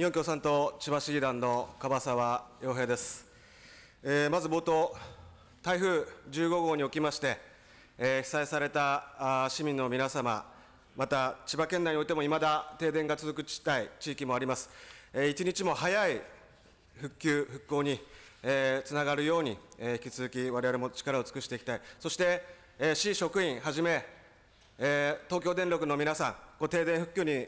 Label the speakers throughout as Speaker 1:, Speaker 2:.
Speaker 1: 日本共産党千葉市議団の樺沢洋平です、えー、まず冒頭台風15号におきまして、えー、被災されたあ市民の皆様また千葉県内においてもいまだ停電が続く地帯地域もあります、えー、一日も早い復旧復興に、えー、つながるように、えー、引き続き我々も力を尽くしていきたいそして、えー、市職員はじめ、えー、東京電力の皆さんご停電復旧に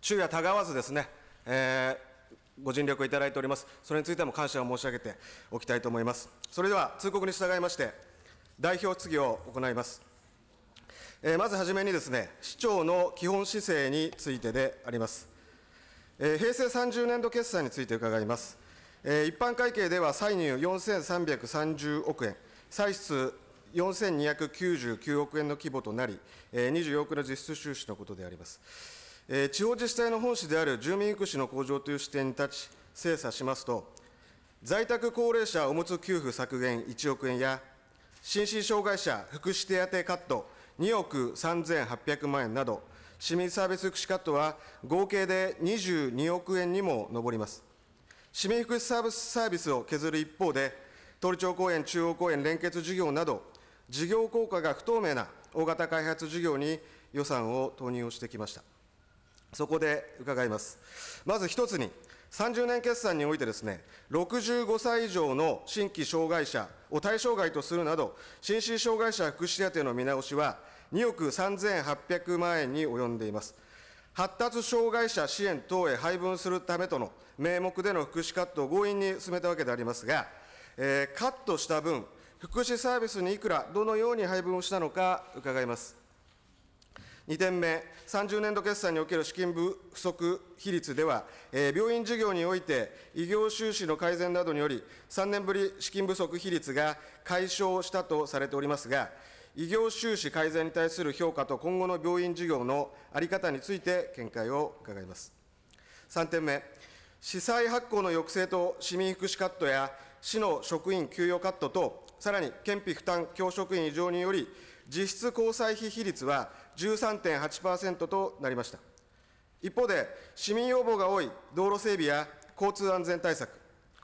Speaker 1: 昼夜たがわずですねえー、ご尽力をいただいております。それについても感謝を申し上げておきたいと思います。それでは通告に従いまして、代表質疑を行います。えー、まずはじめにですね、市長の基本姿勢についてであります。えー、平成30年度決算について伺います。えー、一般会計では歳入4330億円、歳出4299億円の規模となり、24億の実質収支のことであります。えー、地方自治体の本市である住民福祉の向上という視点に立ち、精査しますと、在宅高齢者おむつ給付削減1億円や、心身障害者福祉手当カット2億3800万円など、市民サービス福祉カットは合計で22億円にも上ります。市民福祉サービスサービスを削る一方で、鳥町公園、中央公園連結事業など、事業効果が不透明な大型開発事業に予算を投入をしてきました。そこで伺います。まず一つに、30年決算においてですね、65歳以上の新規障害者を対象外とするなど、心身障害者福祉手当の見直しは、2億3800万円に及んでいます。発達障害者支援等へ配分するためとの名目での福祉カットを強引に進めたわけでありますが、えー、カットした分、福祉サービスにいくら、どのように配分をしたのか伺います。2点目、30年度決算における資金不足比率では、えー、病院事業において、医療収支の改善などにより、3年ぶり資金不足比率が解消したとされておりますが、医療収支改善に対する評価と今後の病院事業の在り方について見解を伺います。3点目、司債発行の抑制と市民福祉カットや、市の職員給与カットと、さらに県費負担教職員異常により、実質交際費比率は13.8%となりました。一方で、市民要望が多い道路整備や交通安全対策、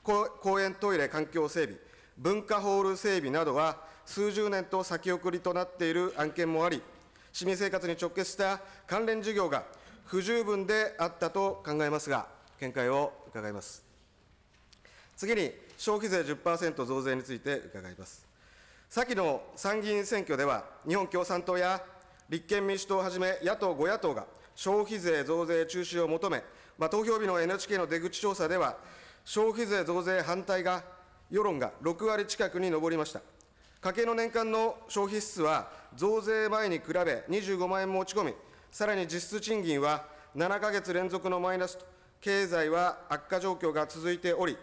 Speaker 1: 公園トイレ環境整備、文化ホール整備などは、数十年と先送りとなっている案件もあり、市民生活に直結した関連事業が不十分であったと考えますが、見解を伺います。次に、消費税10%増税について伺います。先の参議院選挙では、日本共産党や立憲民主党をはじめ、野党、5野党が消費税増税中止を求め、まあ、投票日の NHK の出口調査では、消費税増税反対が、世論が6割近くに上りました。家計の年間の消費支出は、増税前に比べ25万円も落ち込み、さらに実質賃金は7か月連続のマイナスと、経済は悪化状況が続いており、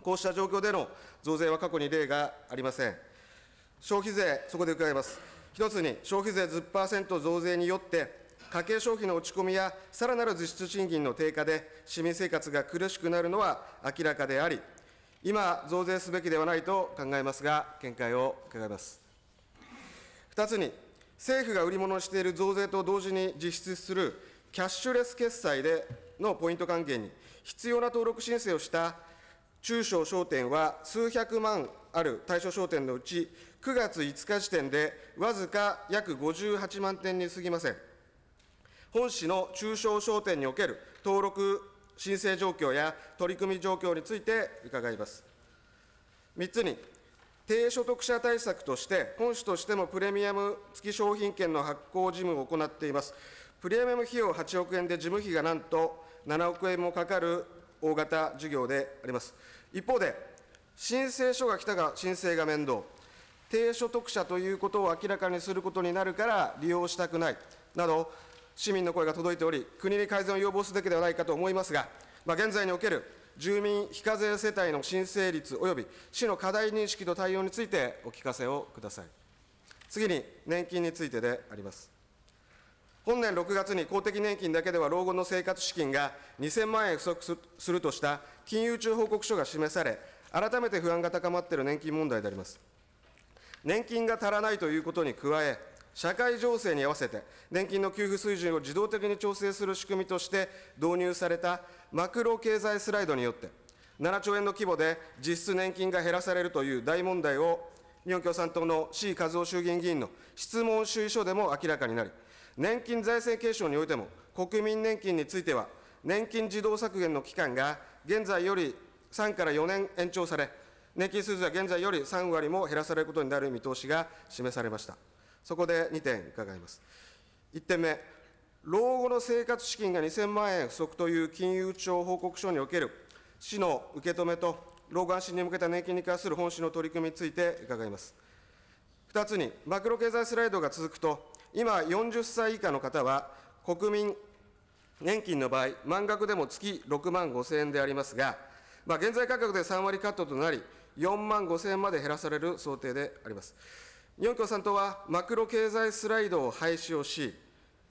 Speaker 1: こうした状況での増税は過去に例がありません。消費税、そこで伺います。一つに消費税10%増税によって、家計消費の落ち込みや、さらなる実質賃金の低下で、市民生活が苦しくなるのは明らかであり、今、増税すべきではないと考えますが、見解を伺います。2つに、政府が売り物にしている増税と同時に実施するキャッシュレス決済でのポイント還元に、必要な登録申請をした中小商店は数百万ある対象商店のうち、9月5日時点で、わずか約58万点にすぎません。本市の中小商店における登録申請状況や取り組み状況について伺います。3つに、低所得者対策として、本市としてもプレミアム付き商品券の発行事務を行っています。プレミアム費用8億円で事務費がなんと7億円もかかる大型事業であります。一方で、申請書が来たが申請が面倒、低所得者ということを明らかにすることになるから利用したくないなど、市民の声が届いており、国に改善を要望すべきではないかと思いますが、まあ、現在における住民非課税世帯の申請率及び市の課題認識と対応についてお聞かせをください。次に年金についてであります。本年6月に公的年金だけでは老後の生活資金が2000万円不足するとした金融庁報告書が示され、改めて不安が高まっている年金問題であります。年金が足らないということに加え、社会情勢に合わせて、年金の給付水準を自動的に調整する仕組みとして導入されたマクロ経済スライドによって、7兆円の規模で実質年金が減らされるという大問題を、日本共産党の志位和夫衆議院議員の質問主意書でも明らかになり、年金財政継承においても、国民年金については、年金自動削減の期間が現在より3から4年延長され、年金数字は現在より3割も減らされることになる見通しが示されました。そこで2点伺います。1点目、老後の生活資金が2000万円不足という金融庁報告書における市の受け止めと、老後安心に向けた年金に関する本市の取り組みについて伺います。2つに、マクロ経済スライドが続くと、今40歳以下の方は、国民年金の場合、満額でも月6万5千円でありますが、まあ、現在価格で3割カットとなり、4万5000円まで減らされる想定であります。日本共産党はマクロ経済スライドを廃止をし、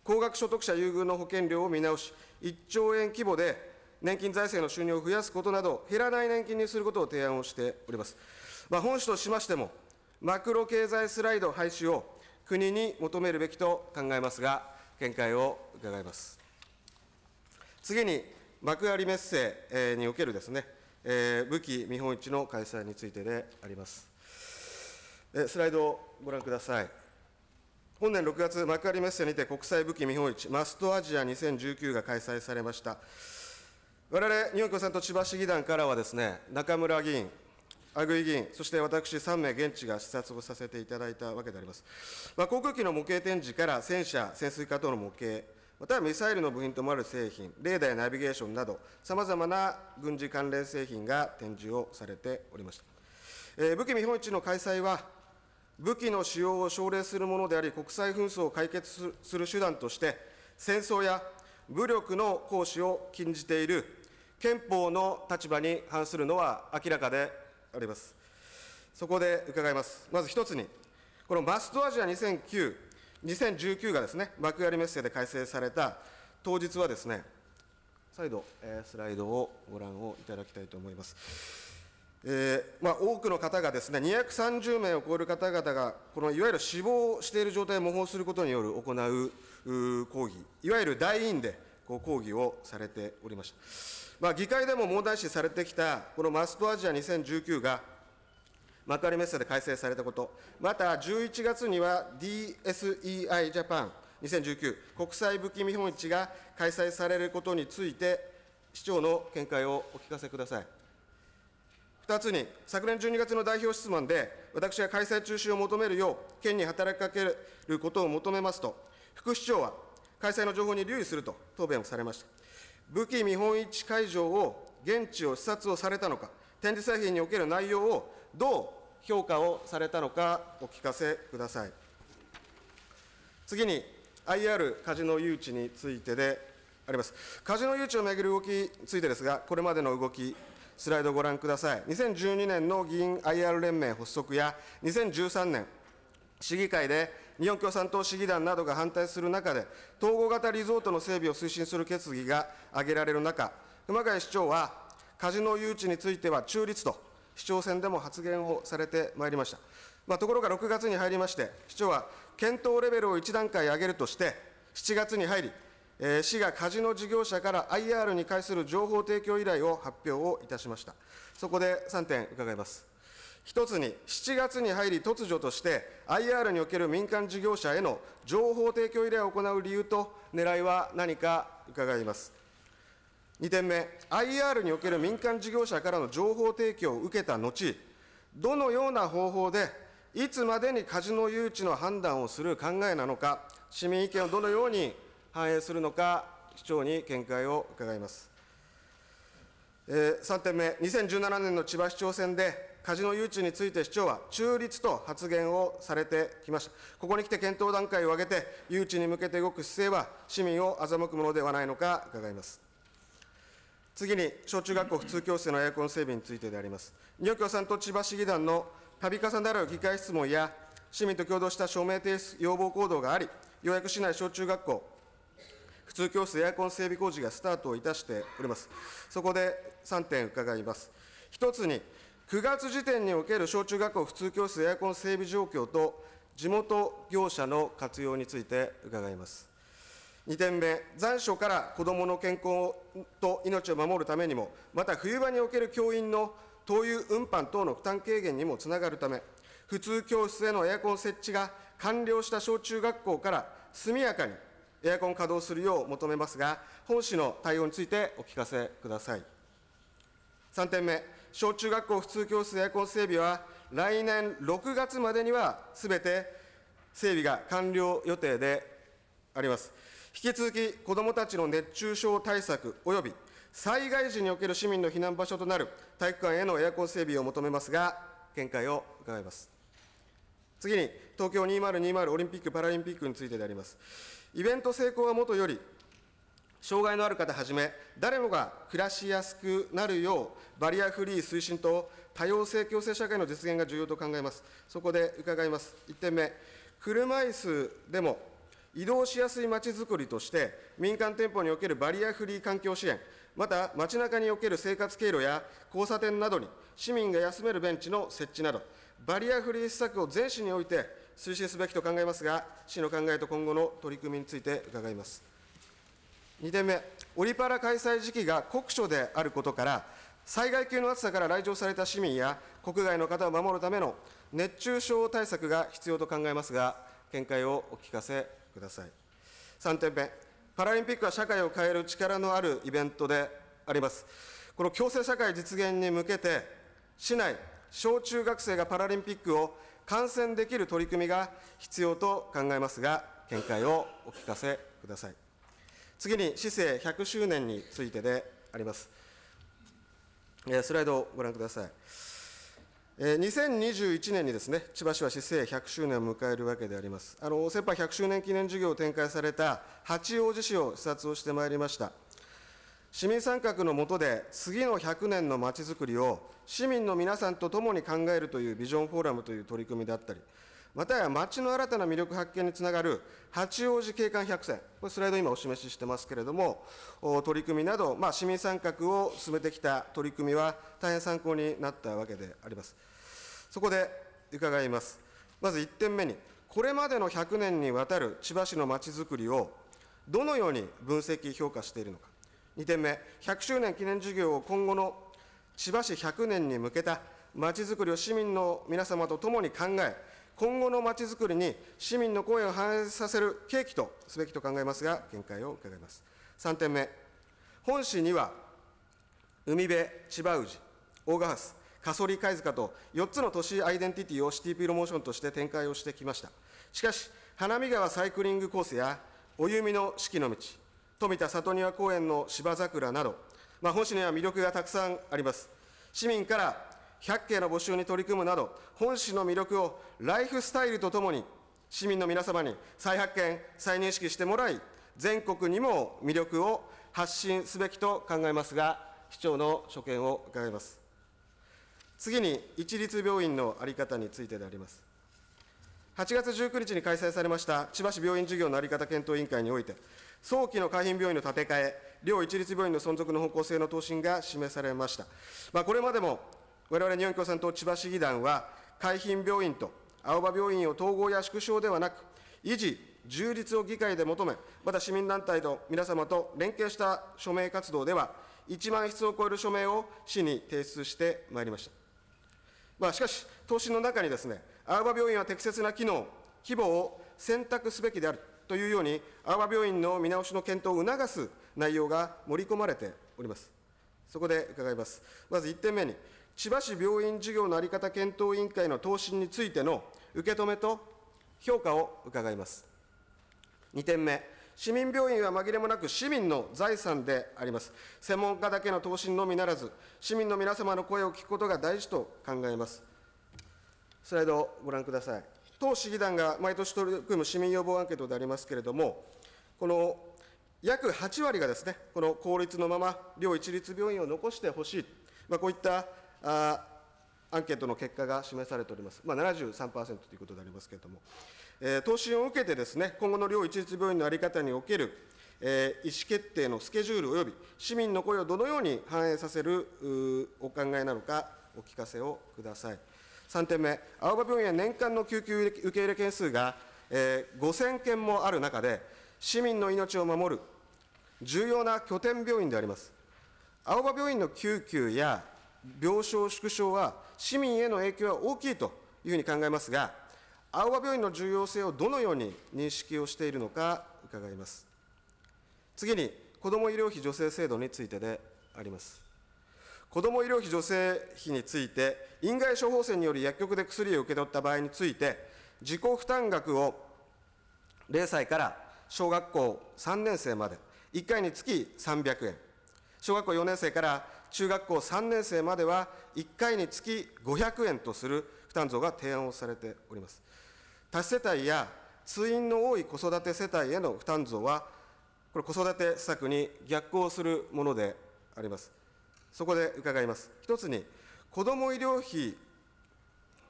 Speaker 1: 高額所得者優遇の保険料を見直し、1兆円規模で年金財政の収入を増やすことなど、減らない年金にすることを提案をしております。まあ、本旨としましても、マクロ経済スライド廃止を国に求めるべきと考えますが、見解を伺います。次に、幕張メッセにおけるですね、えー、武器見本市の開催についてであります。えー、スライドをご覧ください。本年6月、幕張メッセにて国際武器見本市、マストアジア2019が開催されました。我々日本共産党千葉市議団からはですね、中村議員、阿久イ議員、そして私3名現地が視察をさせていただいたわけであります。まあ、航空機の模型展示から戦車、潜水艦等の模型、またはミサイルの部品ともある製品、レーダーやナビゲーションなど、さまざまな軍事関連製品が展示をされておりました。えー、武器見本市の開催は、武器の使用を奨励するものであり、国際紛争を解決する手段として、戦争や武力の行使を禁じている憲法の立場に反するのは明らかであります。そこで伺います。まず一つに、このマストアジア2009、2019がですね、幕張メッセで改正された当日はですね、再度、えスライドをご覧をいただきたいと思います。えー、まあ、多くの方がですね、230名を超える方々が、このいわゆる死亡している状態を模倣することによる行う抗議、いわゆる大院でこう抗議をされておりました。まあ、議会でも問題視されてきた、このマストアジア2019が、幕張メッセで開催されたこと、また11月には DSEI ジャパン2019国際武器見本市が開催されることについて、市長の見解をお聞かせください。2つに、昨年12月の代表質問で、私が開催中止を求めるよう、県に働きかけることを求めますと、副市長は、開催の情報に留意すると答弁をされました。武器見本市会場を現地を視察をされたのか、展示作品における内容をどう評価をされたのか、お聞かせください。次に、IR カジノ誘致についてであります。カジノ誘致をめぐる動きについてですが、これまでの動き、スライドをご覧ください。2012年の議員 IR 連盟発足や、2013年、市議会で日本共産党市議団などが反対する中で、統合型リゾートの整備を推進する決議が挙げられる中、熊谷市長は、カジノ誘致については中立と市長選でも発言をされてまいりました。まあ、ところが6月に入りまして、市長は検討レベルを1段階上げるとして、7月に入り、えー、市がカジノ事業者から IR に対する情報提供依頼を発表をいたしました。そこで3点伺います。1つに、7月に入り突如として IR における民間事業者への情報提供依頼を行う理由と狙いは何か伺います。2点目、IR における民間事業者からの情報提供を受けた後、どのような方法で、いつまでにカジノ誘致の判断をする考えなのか、市民意見をどのように反映するのか、市長に見解を伺います。えー、3点目、2017年の千葉市長選で、カジノ誘致について市長は中立と発言をされてきました。ここにきて検討段階を挙げて、誘致に向けて動く姿勢は市民を欺くものではないのか伺います。次に小中学校普通教室のエアコン整備についてであります。日本共産党千葉市議団の度重なる議会質問や、市民と共同した署名提出要望行動があり、ようやく市内小中学校、普通教室エアコン整備工事がスタートをいたしております。そこで3点伺います。1つに、9月時点における小中学校普通教室エアコン整備状況と、地元業者の活用について伺います。2点目、残暑から子どもの健康と命を守るためにも、また冬場における教員の灯油運搬等の負担軽減にもつながるため、普通教室へのエアコン設置が完了した小中学校から速やかにエアコン稼働するよう求めますが、本市の対応についてお聞かせください。3点目、小中学校普通教室エアコン整備は、来年6月までにはすべて整備が完了予定であります。引き続き子どもたちの熱中症対策及び災害時における市民の避難場所となる体育館へのエアコン整備を求めますが、見解を伺います。次に、東京2020オリンピック・パラリンピックについてであります。イベント成功はもとより、障害のある方はじめ、誰もが暮らしやすくなるよう、バリアフリー推進と多様性共生社会の実現が重要と考えます。そこで伺います。1点目、車椅子でも移動しやすいまちづくりとして、民間店舗におけるバリアフリー環境支援、また街中における生活経路や交差点などに市民が休めるベンチの設置など、バリアフリー施策を全市において推進すべきと考えますが、市の考えと今後の取り組みについて伺います。2点目、オリパラ開催時期が酷暑であることから、災害級の暑さから来場された市民や国外の方を守るための熱中症対策が必要と考えますが、見解をお聞かせください。3点目、パラリンピックは社会を変える力のあるイベントであります。この共生社会実現に向けて、市内、小中学生がパラリンピックを観戦できる取り組みが必要と考えますが、見解をお聞かせください。次に、市政100周年についてであります。スライドをご覧ください。2021年にですね、千葉市は市政100周年を迎えるわけであります。あの、先般100周年記念事業を展開された八王子市を視察をしてまいりました。市民参画の下で、次の100年のまちづくりを市民の皆さんと共に考えるというビジョンフォーラムという取り組みであったり、またや町の新たな魅力発見につながる八王子景観百選、これスライド今お示ししてますけれども、取り組みなど、まあ、市民参画を進めてきた取り組みは大変参考になったわけであります。そこで伺います。まず1点目に、これまでの100年にわたる千葉市のまちづくりをどのように分析、評価しているのか。2点目、100周年記念事業を今後の千葉市100年に向けたまちづくりを市民の皆様と共に考え、今後のまちづくりに市民の声を反映させる契機とすべきと考えますが、見解を伺います。3点目、本市には海辺、千葉宇治、大賀橋、ス、カソリ貝塚と4つの都市アイデンティティをシティプロモーションとして展開をしてきました。しかし、花見川サイクリングコースや、お弓の四季の道、富田里庭公園の芝桜など、まあ、本市には魅力がたくさんあります。市民から100件の募集に取り組むなど、本市の魅力をライフスタイルとともに、市民の皆様に再発見、再認識してもらい、全国にも魅力を発信すべきと考えますが、市長の所見を伺います。次に、一律病院の在り方についてであります。8月19日に開催されました千葉市病院事業の在り方検討委員会において、早期の海浜病院の建て替え、両一律病院の存続の方向性の答申が示されました。まあ、これまでも我々日本共産党千葉市議団は、海浜病院と青葉病院を統合や縮小ではなく、維持、充実を議会で求め、また市民団体の皆様と連携した署名活動では、1万筆を超える署名を市に提出してまいりました。まあ、しかし、答申の中にですね、青葉病院は適切な機能、規模を選択すべきであるというように、青葉病院の見直しの検討を促す内容が盛り込まれております。そこで伺います。まず1点目に、千葉市病院事業の在り方検討委員会の答申についての受け止めと評価を伺います。2点目、市民病院は紛れもなく市民の財産であります。専門家だけの答申のみならず、市民の皆様の声を聞くことが大事と考えます。スライドをご覧ください。当市議団が毎年取り組む市民予防アンケートでありますけれども、この約8割がですね、この公立のまま、両一律病院を残してほしい、まあ、こういったアンケートの結果が示されております、まあ、73%ということでありますけれども、えー、答申を受けてです、ね、今後の両一律病院の在り方における、えー、意思決定のスケジュールおよび市民の声をどのように反映させるお考えなのか、お聞かせをください。3点目、青葉病院は年間の救急受け入れ件数が、えー、5000件もある中で、市民の命を守る重要な拠点病院であります。青葉病院の救急や病床縮小は、市民への影響は大きいというふうに考えますが、青葉病院の重要性をどのように認識をしているのか伺います。次に、子ども医療費助成制度についてであります。子ども医療費助成費について、院外処方箋により薬局で薬を受け取った場合について、自己負担額を0歳から小学校3年生まで、1回につき300円、小学校4年生から中学校3年生までは1回につき500円とする負担増が提案をされております。多子世帯や通院の多い子育て世帯への負担増は、これ、子育て施策に逆行するものであります。そこで伺います。一つに、子ども医療費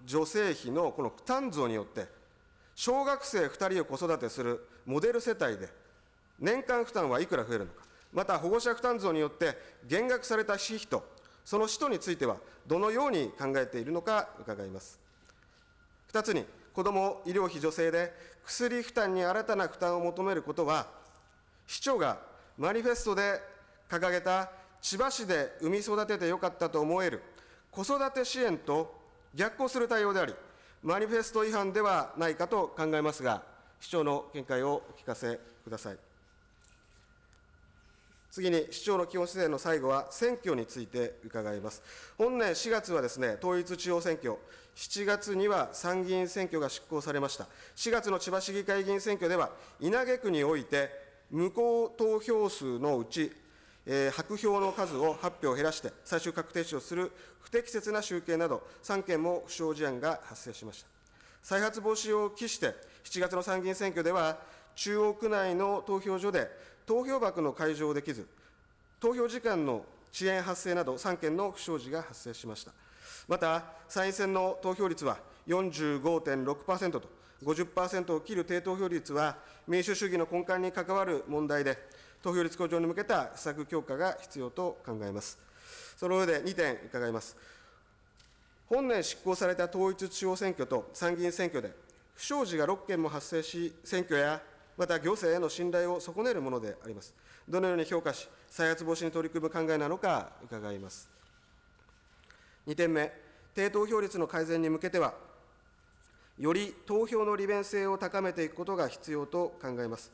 Speaker 1: 助成費のこの負担増によって、小学生2人を子育てするモデル世帯で、年間負担はいくら増えるのか、また保護者負担増によって減額された私費と、その使途については、どのように考えているのか伺います。2つに、子ども医療費助成で薬負担に新たな負担を求めることは、市長がマニフェストで掲げた千葉市で産み育ててよかったと思える子育て支援と逆行する対応であり、マニフェスト違反ではないかと考えますが、市長の見解をお聞かせください。次に市長の基本姿勢の最後は選挙について伺います。本年4月はですね、統一地方選挙、7月には参議院選挙が執行されました。4月の千葉市議会議員選挙では、稲毛区において、無効投票数のうち、えー、白票の数を8票減らして、最終確定値をする不適切な集計など、3件も不祥事案が発生しました。再発防止を期して、7月の参議院選挙では、中央区内の投票所で投票箱の開場できず、投票時間の遅延発生など3件の不祥事が発生しました。また、参院選の投票率は45.6%と50%を切る低投票率は民主主義の根幹に関わる問題で、投票率向上に向けた施策強化が必要と考えます。その上で2点伺います。本年執行された統一地方選挙と参議院選挙で、不祥事が6件も発生し、選挙やまた行政への信頼を損ねるものであります。どのように評価し、再発防止に取り組む考えなのか伺います。2点目、低投票率の改善に向けては、より投票の利便性を高めていくことが必要と考えます。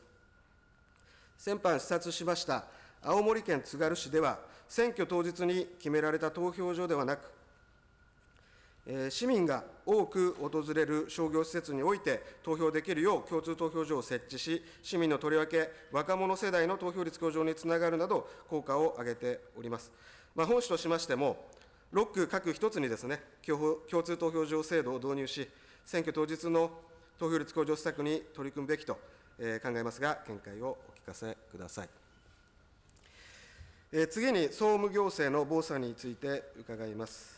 Speaker 1: 先般視察しました青森県津軽市では、選挙当日に決められた投票所ではなく、市民が多く訪れる商業施設において投票できるよう共通投票所を設置し、市民のとりわけ若者世代の投票率向上につながるなど、効果を上げております。まあ、本市としましても、6区各1つにですね、共通投票所制度を導入し、選挙当日の投票率向上施策に取り組むべきと考えますが、見解をお聞かせください。次に、総務行政の防災について伺います。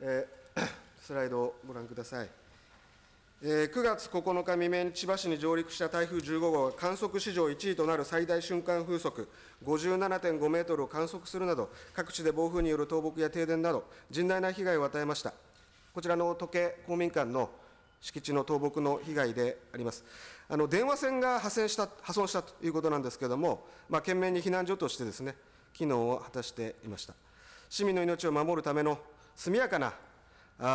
Speaker 1: えー、スライドをご覧ください。えー、9月9日未明千葉市に上陸した台風15号が観測史上1位となる最大瞬間風速57.5メートルを観測するなど、各地で暴風による倒木や停電など、甚大な被害を与えました。こちらの時計公民館の敷地の倒木の被害であります。あの電話線が破線した破損したということなんですけれども、まあ、懸命に避難所としてですね、機能を果たしていました。市民の命を守るための速やかな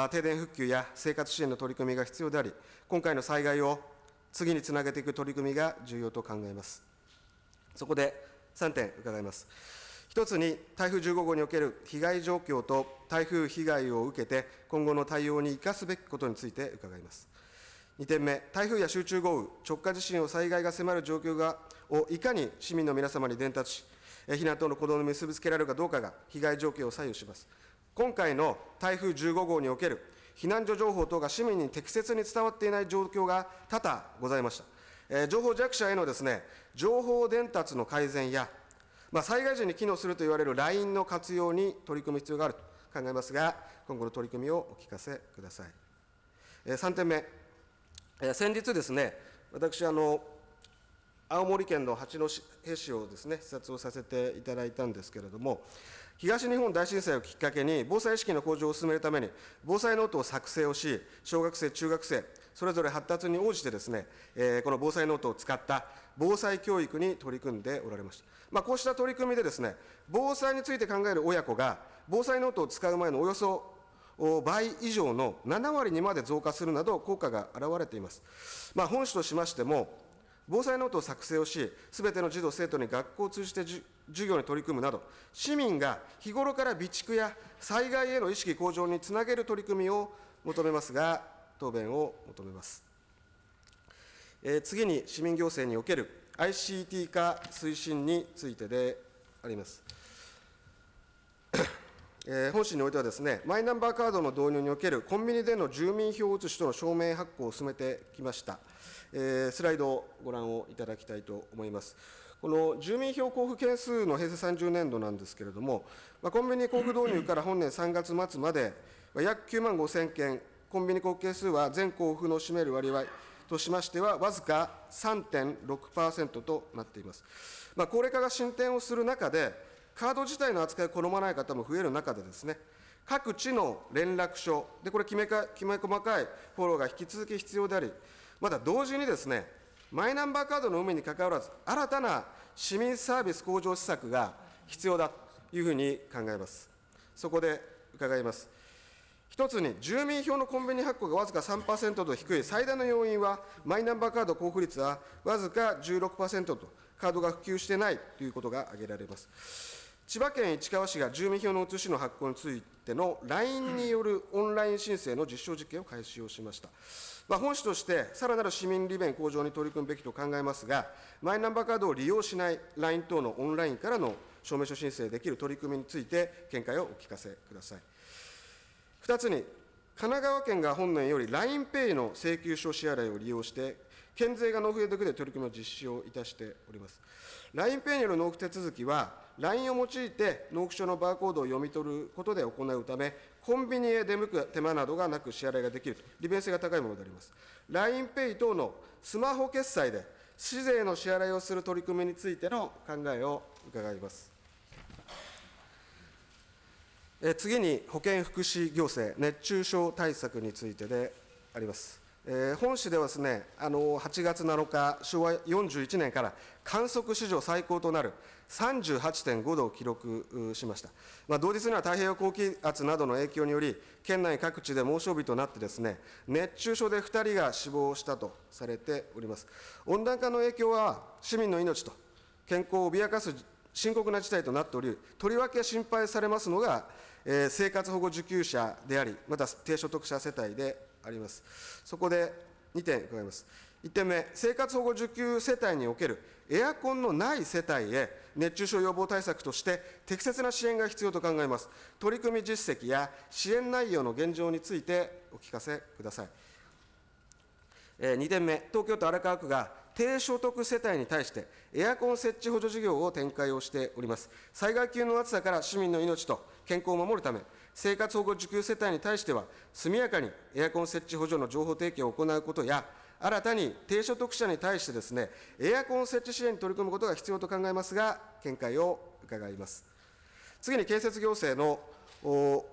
Speaker 1: 停電復旧や生活支援の取り組みが必要であり、今回の災害を次につなげていく取り組みが重要と考えます。そこで3点伺います。1つに、台風15号における被害状況と台風被害を受けて、今後の対応に生かすべきことについて伺います。2点目、台風や集中豪雨、直下地震を災害が迫る状況がをいかに市民の皆様に伝達し、避難等の行動に結びつけられるかどうかが被害状況を左右します。今回の台風15号における避難所情報等が市民に適切に伝わっていない状況が多々ございました。えー、情報弱者へのですね、情報伝達の改善や、まあ、災害時に機能すると言われる LINE の活用に取り組む必要があると考えますが、今後の取り組みをお聞かせください。えー、3点目、えー、先日ですね、私、あの、青森県の八戸市をですね、視察をさせていただいたんですけれども、東日本大震災をきっかけに、防災意識の向上を進めるために、防災ノートを作成をし、小学生、中学生、それぞれ発達に応じてですね、えー、この防災ノートを使った防災教育に取り組んでおられました。まあ、こうした取り組みでですね、防災について考える親子が、防災ノートを使う前のおよそ倍以上の7割にまで増加するなど、効果が現れています。まあ、本種としましても、防災ノートを作成をし、すべての児童・生徒に学校を通じて授業に取り組むなど、市民が日頃から備蓄や災害への意識向上につなげる取り組みを求めますが、答弁を求めます。えー、次に、市民行政における ICT 化推進についてであります。えー、本市においてはですね、マイナンバーカードの導入におけるコンビニでの住民票写しとの証明発行を進めてきました。えー、スライドをご覧をいただきたいと思います。この住民票交付件数の平成30年度なんですけれども、まあ、コンビニ交付導入から本年3月末まで、約9万5000件、コンビニ交付件数は全交付の占める割合としましては、わずか3.6%となっています。まあ、高齢化が進展をする中で、カード自体の扱いを好まない方も増える中でですね、各地の連絡書、でこれきめきめ細かいフォローが引き続き必要であり、また同時にですね、マイナンバーカードの有無にかかわらず、新たな市民サービス向上施策が必要だというふうに考えます。そこで伺います。一つに、住民票のコンビニ発行がわずか3%と低い最大の要因は、マイナンバーカード交付率はわずか16%と、カードが普及してないということが挙げられます。千葉県市川市が住民票の写しの発行についての LINE によるオンライン申請の実証実験を開始をしました。まあ、本市として、さらなる市民利便向上に取り組むべきと考えますが、マイナンバーカードを利用しない LINE 等のオンラインからの証明書申請できる取り組みについて、見解をお聞かせください。2つに、神奈川県が本年より LINEPay の請求書支払いを利用して、県税が納付へで取り組みを実施をいたしております。LINEPay による納付手続きは、LINE を用いて納付書のバーコードを読み取ることで行うため、コンビニへ出向く手間などがなく支払いができると、利便性が高いものであります。LINEPay 等のスマホ決済で、市税の支払いをする取り組みについての考えを伺います。え次に保健福祉行政、熱中症対策についてであります。えー、本市ではですね、あの8月7日、昭和41年から観測史上最高となる38.5度を記録しました。まあ、同日には太平洋高気圧などの影響により、県内各地で猛暑日となってですね、熱中症で2人が死亡したとされております。温暖化の影響は市民の命と健康を脅かす深刻な事態となっており、とりわけ心配されますのが、えー、生活保護受給者であり、また低所得者世帯であります。そこで2点伺います。1点目、生活保護受給世帯におけるエアコンのない世帯へ、熱中症予防対策として、適切な支援が必要と考えます。取り組み実績や支援内容の現状についてお聞かせください。え2点目、東京都荒川区が低所得世帯に対して、エアコン設置補助事業を展開をしております。災害級の暑さから市民の命と健康を守るため、生活保護受給世帯に対しては、速やかにエアコン設置補助の情報提供を行うことや、新たに低所得者に対してですね、エアコン設置支援に取り組むことが必要と考えますが、見解を伺います。次に建設行政の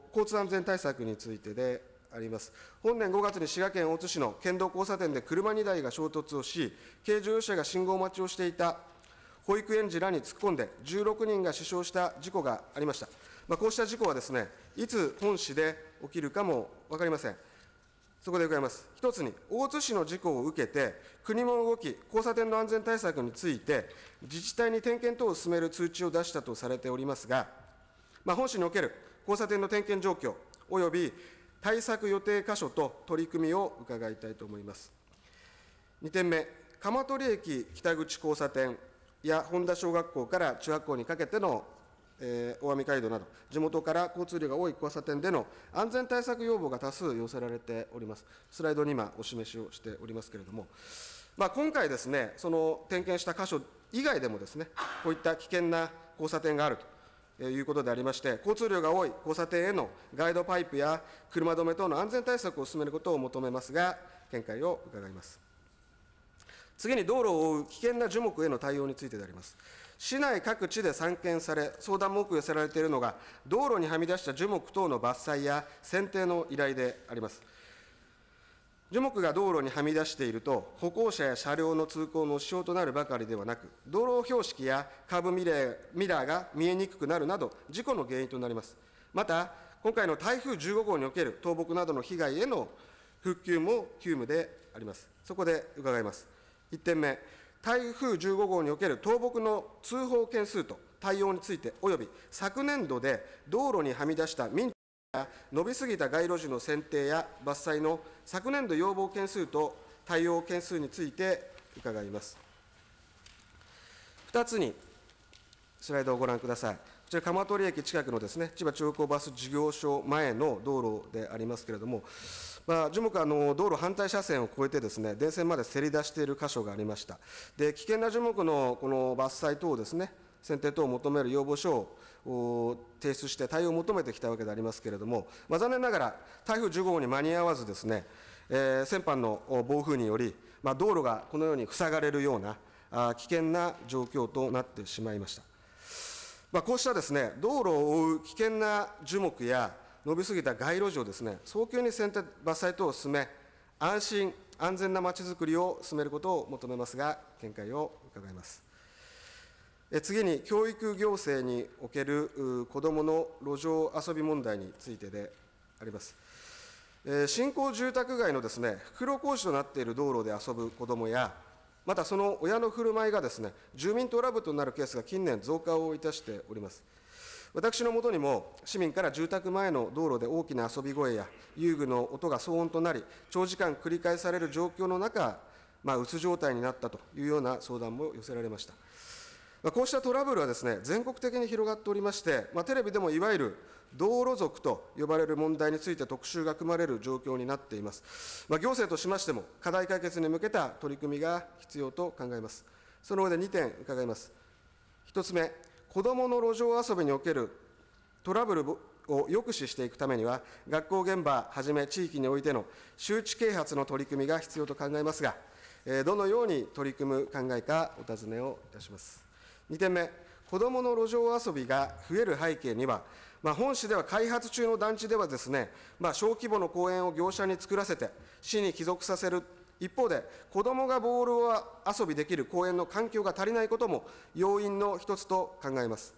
Speaker 1: 交通安全対策についてであります。本年5月に滋賀県大津市の県道交差点で車2台が衝突をし、軽乗用車が信号待ちをしていた保育園児らに突っ込んで16人が死傷した事故がありました。まあ、こうした事故はです、ね、いつ本市で起きるかも分かりません。そこで伺います。一つに、大津市の事故を受けて、国も動き、交差点の安全対策について、自治体に点検等を進める通知を出したとされておりますが、まあ、本市における交差点の点検状況および対策予定箇所と取り組みを伺いたいと思います。2点目、鎌取駅北口交差点や本田小学校から中学校にかけてのえ大網街道など、地元から交通量が多い交差点での安全対策要望が多数寄せられております。スライドに今、お示しをしておりますけれども、まあ、今回ですね、その点検した箇所以外でもですね、こういった危険な交差点があるということでありまして、交通量が多い交差点へのガイドパイプや車止め等の安全対策を進めることを求めますが、見解を伺います。次に道路を覆う危険な樹木への対応についてであります。市内各地で散見され、相談も多く寄せられているのが、道路にはみ出した樹木等の伐採や剪定の依頼であります。樹木が道路にはみ出していると、歩行者や車両の通行の支障となるばかりではなく、道路標識やカーブミラーが見えにくくなるなど、事故の原因となります。また、今回の台風15号における倒木などの被害への復旧も急務であります。そこで伺います。1点目台風15号における倒木の通報件数と対応について、および昨年度で道路にはみ出した民や伸びすぎた街路樹の選定や伐採の昨年度要望件数と対応件数について伺います。2つに、スライドをご覧ください。こちら、鎌取駅近くのですね、千葉中央高バス事業所前の道路でありますけれども、まあ、樹木はあの道路反対車線を越えてです、ね、電線までせり出している箇所がありました、で危険な樹木のこの伐採等ですね、選定等を求める要望書を提出して対応を求めてきたわけでありますけれども、まあ、残念ながら台風15号に間に合わずですね、えー、先般の暴風により、まあ、道路がこのように塞がれるようなあ危険な状況となってしまいました。まあ、こうしたですね道路を覆う危険な樹木や伸びすぎた街路樹をですね、早急に剪定伐採等を進め、安心、安全なまちづくりを進めることを求めますが、見解を伺います。え次に、教育行政における子どもの路上遊び問題についてであります。え新興住宅街のですね、袋工事となっている道路で遊ぶ子どもや、またその親の振る舞いがですね、住民トラブルとなるケースが近年増加をいたしております。私のもとにも、市民から住宅前の道路で大きな遊び声や遊具の音が騒音となり、長時間繰り返される状況の中、まあ、うつ状態になったというような相談も寄せられました。こうしたトラブルはですね、全国的に広がっておりまして、まあ、テレビでもいわゆる道路族と呼ばれる問題について特集が組まれる状況になっています。まあ、行政としましても、課題解決に向けた取り組みが必要と考えます。その上で2点伺います。1つ目、子どもの路上遊びにおけるトラブルを抑止していくためには、学校現場はじめ地域においての周知啓発の取り組みが必要と考えますが、どのように取り組む考えかお尋ねをいたします。2点目、子どもの路上遊びが増える背景には、まあ、本市では開発中の団地ではですね、まあ、小規模の公園を業者に作らせて、市に帰属させる一方で、子どもがボールを遊びできる公園の環境が足りないことも要因の一つと考えます。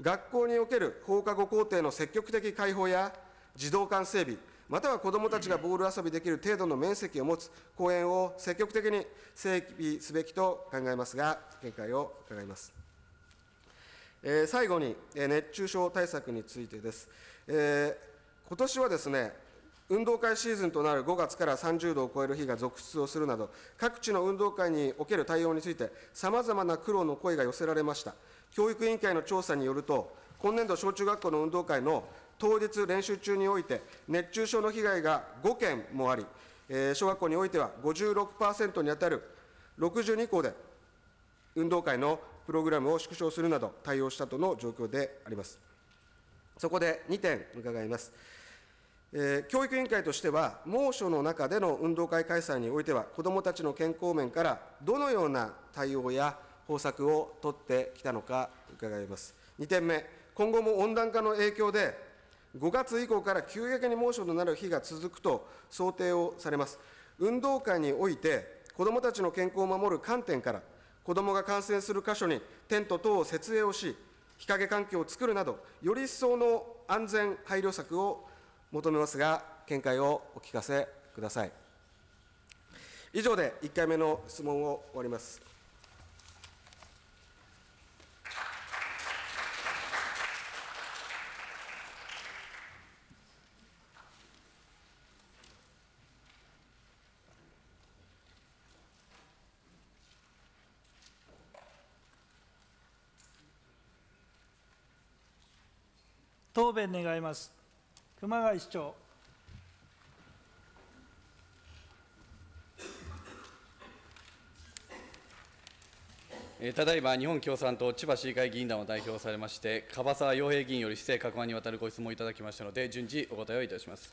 Speaker 1: 学校における放課後校庭の積極的開放や、児童館整備、または子どもたちがボール遊びできる程度の面積を持つ公園を積極的に整備すべきと考えますが、見解を伺います。えー、最後に、え熱中症対策についてです。えー、今年はですね運動会シーズンとなる5月から30度を超える日が続出をするなど、各地の運動会における対応について、さまざまな苦労の声が寄せられました。教育委員会の調査によると、今年度小中学校の運動会の当日練習中において、熱中症の被害が5件もあり、えー、小学校においては56%に当たる62校で、運動会のプログラムを縮小するなど対応したとの状況であります。そこで2点伺います。えー、教育委員会としては、猛暑の中での運動会開催においては、子どもたちの健康面からどのような対応や方策を取ってきたのか伺います。2点目、今後も温暖化の影響で、5月以降から急激に猛暑となる日が続くと想定をされます。運動会において、子どもたちの健康を守る観点から、子どもが感染する箇所にテント等を設営をし、日陰環境を作るなど、より一層の安全配慮策を求めますが、見解をお聞かせください。以上で1回目の質問を終わります。
Speaker 2: 答弁願います。
Speaker 3: 熊谷市長。ただいま日本共産党千葉市議会議員団を代表されまして、樺沢洋平議員より市政各案にわたるご質問をいただきましたので、順次お答えをいたします。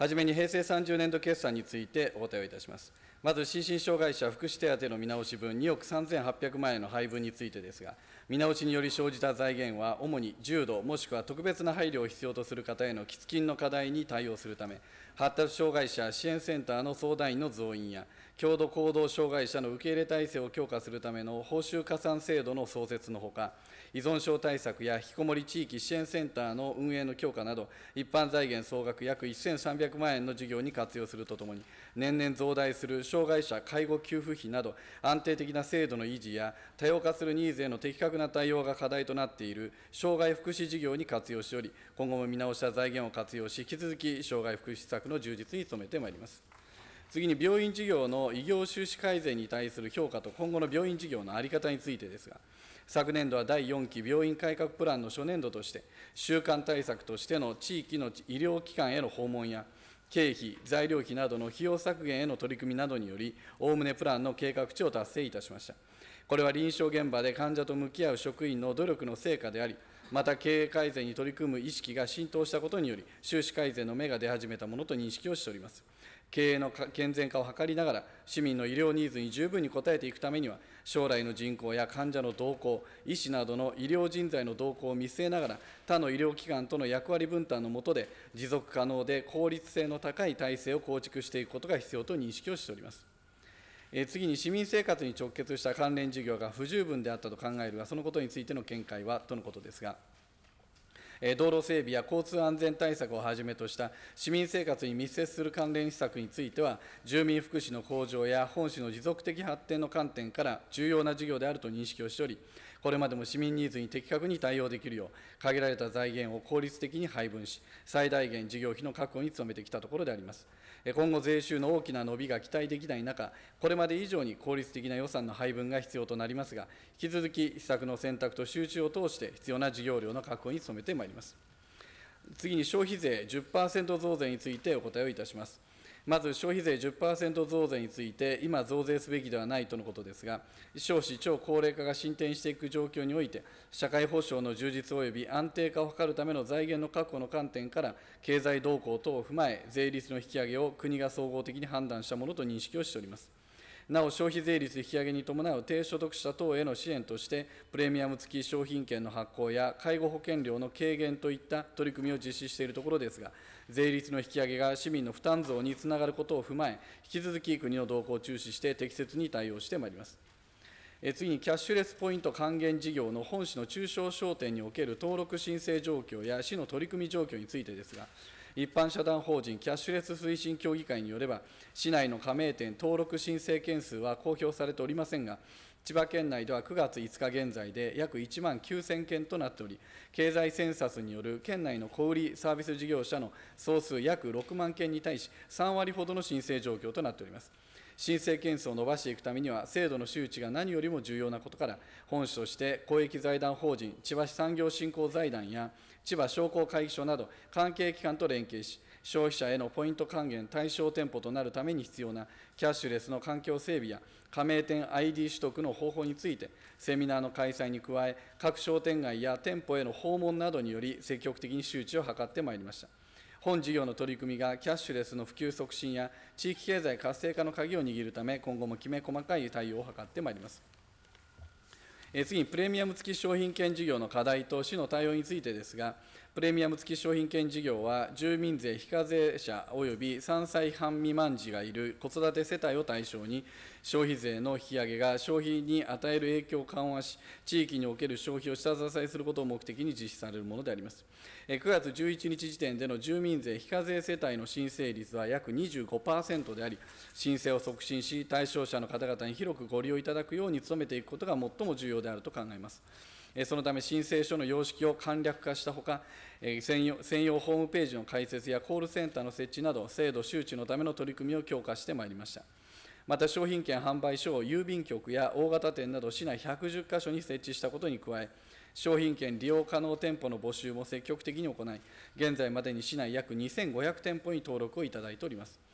Speaker 3: はじめに平成30年度決算についてお答えをいたします。まず、心身障害者福祉手当の見直し分2億3800万円の配分についてですが、見直しにより生じた財源は、主に重度、もしくは特別な配慮を必要とする方への寄付金の課題に対応するため、発達障害者支援センターの相談員の増員や、強度行動障害者の受け入れ体制を強化するための報酬加算制度の創設のほか、依存症対策や引きこもり地域支援センターの運営の強化など、一般財源総額約1300万円の事業に活用するとともに、年々増大する障害者介護給付費など、安定的な制度の維持や、多様化するニーズへの的確な対応が課題となっている障害福祉事業に活用しており、今後も見直した財源を活用し、引き続き障害福祉策の充実に努めてまいります。次に病院事業の医療収支改善に対する評価と今後の病院事業の在り方についてですが、昨年度は第4期病院改革プランの初年度として、習慣対策としての地域の医療機関への訪問や、経費、材料費などの費用削減への取り組みなどにより、おおむねプランの計画値を達成いたしました。これは臨床現場で患者と向き合う職員の努力の成果であり、また経営改善に取り組む意識が浸透したことにより、収支改善の芽が出始めたものと認識をしております。経営の健全化を図りながら、市民の医療ニーズに十分に応えていくためには、将来の人口や患者の動向、医師などの医療人材の動向を見据えながら、他の医療機関との役割分担の下で、持続可能で効率性の高い体制を構築していくことが必要と認識をしております。次に市民生活に直結した関連事業が不十分であったと考えるが、そのことについての見解はとのことですが。道路整備や交通安全対策をはじめとした市民生活に密接する関連施策については、住民福祉の向上や本市の持続的発展の観点から重要な事業であると認識をしており、これまでも市民ニーズに的確に対応できるよう、限られた財源を効率的に配分し、最大限事業費の確保に努めてきたところであります。今後、税収の大きな伸びが期待できない中、これまで以上に効率的な予算の配分が必要となりますが、引き続き施策の選択と集中を通して、必要な事業量の確保に努めてまいります。次に消費税10%増税についてお答えをいたします。まず消費税10%増税について、今、増税すべきではないとのことですが、少子、超高齢化が進展していく状況において、社会保障の充実及び安定化を図るための財源の確保の観点から、経済動向等を踏まえ、税率の引き上げを国が総合的に判断したものと認識をしております。なお消費税率引き上げに伴う低所得者等への支援として、プレミアム付き商品券の発行や介護保険料の軽減といった取り組みを実施しているところですが、税率の引き上げが市民の負担増につながることを踏まえ、引き続き国の動向を注視して適切に対応してまいります。え次にキャッシュレスポイント還元事業の本市の中小商店における登録申請状況や市の取り組み状況についてですが、一般社団法人キャッシュレス推進協議会によれば、市内の加盟店登録申請件数は公表されておりませんが、千葉県内では9月5日現在で約1万9000件となっており、経済センサスによる県内の小売サービス事業者の総数約6万件に対し、3割ほどの申請状況となっております。申請件数を伸ばしていくためには、制度の周知が何よりも重要なことから、本市として公益財団法人、千葉市産業振興財団や、千葉商工会議所など関係機関と連携し、消費者へのポイント還元対象店舗となるために必要なキャッシュレスの環境整備や加盟店 ID 取得の方法について、セミナーの開催に加え、各商店街や店舗への訪問などにより積極的に周知を図ってまいりました。本事業の取り組みがキャッシュレスの普及促進や地域経済活性化の鍵を握るため、今後もきめ細かい対応を図ってまいります。次にプレミアム付き商品券事業の課題投資の対応についてですが、プレミアム付き商品券事業は、住民税非課税者及び3歳半未満児がいる子育て世帯を対象に、消費税の引き上げが消費に与える影響を緩和し、地域における消費を下支えすることを目的に実施されるものであります。9月11日時点での住民税非課税世帯の申請率は約25%であり、申請を促進し、対象者の方々に広くご利用いただくように努めていくことが最も重要であると考えます。そのため申請書の様式を簡略化したほか、専用専用ホームページの開設やコールセンターの設置など、制度周知のための取り組みを強化してまいりました。また商品券販売所を郵便局や大型店など市内110か所に設置したことに加え、商品券利用可能店舗の募集も積極的に行い、現在までに市内約2500店舗に登録をいただいております。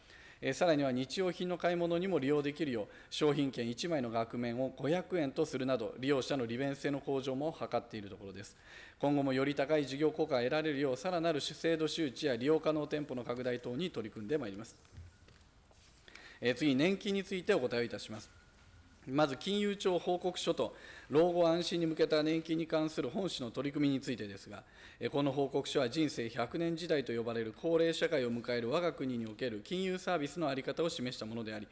Speaker 3: えさらには日用品の買い物にも利用できるよう、商品券1枚の額面を500円とするなど、利用者の利便性の向上も図っているところです。今後もより高い事業効果が得られるよう、さらなる制度周知や利用可能店舗の拡大等に取り組んでまいります。えー、次、年金についてお答えをいたします。まず金融庁報告書と老後安心に向けた年金に関する本市の取り組みについてですが、この報告書は人生100年時代と呼ばれる高齢社会を迎える我が国における金融サービスの在り方を示したものであり、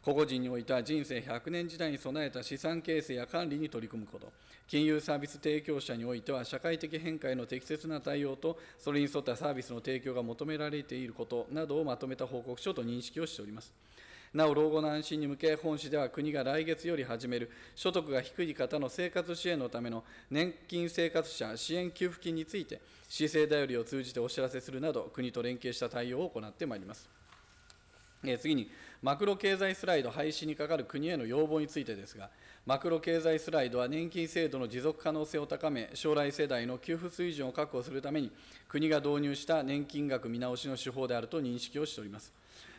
Speaker 3: 個々人においては人生100年時代に備えた資産形成や管理に取り組むこと、金融サービス提供者においては社会的変化への適切な対応と、それに沿ったサービスの提供が求められていることなどをまとめた報告書と認識をしております。なお老後の安心に向け本市では国が来月より始める所得が低い方の生活支援のための年金生活者支援給付金について市政頼りを通じてお知らせするなど国と連携した対応を行ってまいります。次に、マクロ経済スライド廃止にかかる国への要望についてですが、マクロ経済スライドは年金制度の持続可能性を高め、将来世代の給付水準を確保するために、国が導入した年金額見直しの手法であると認識をしております。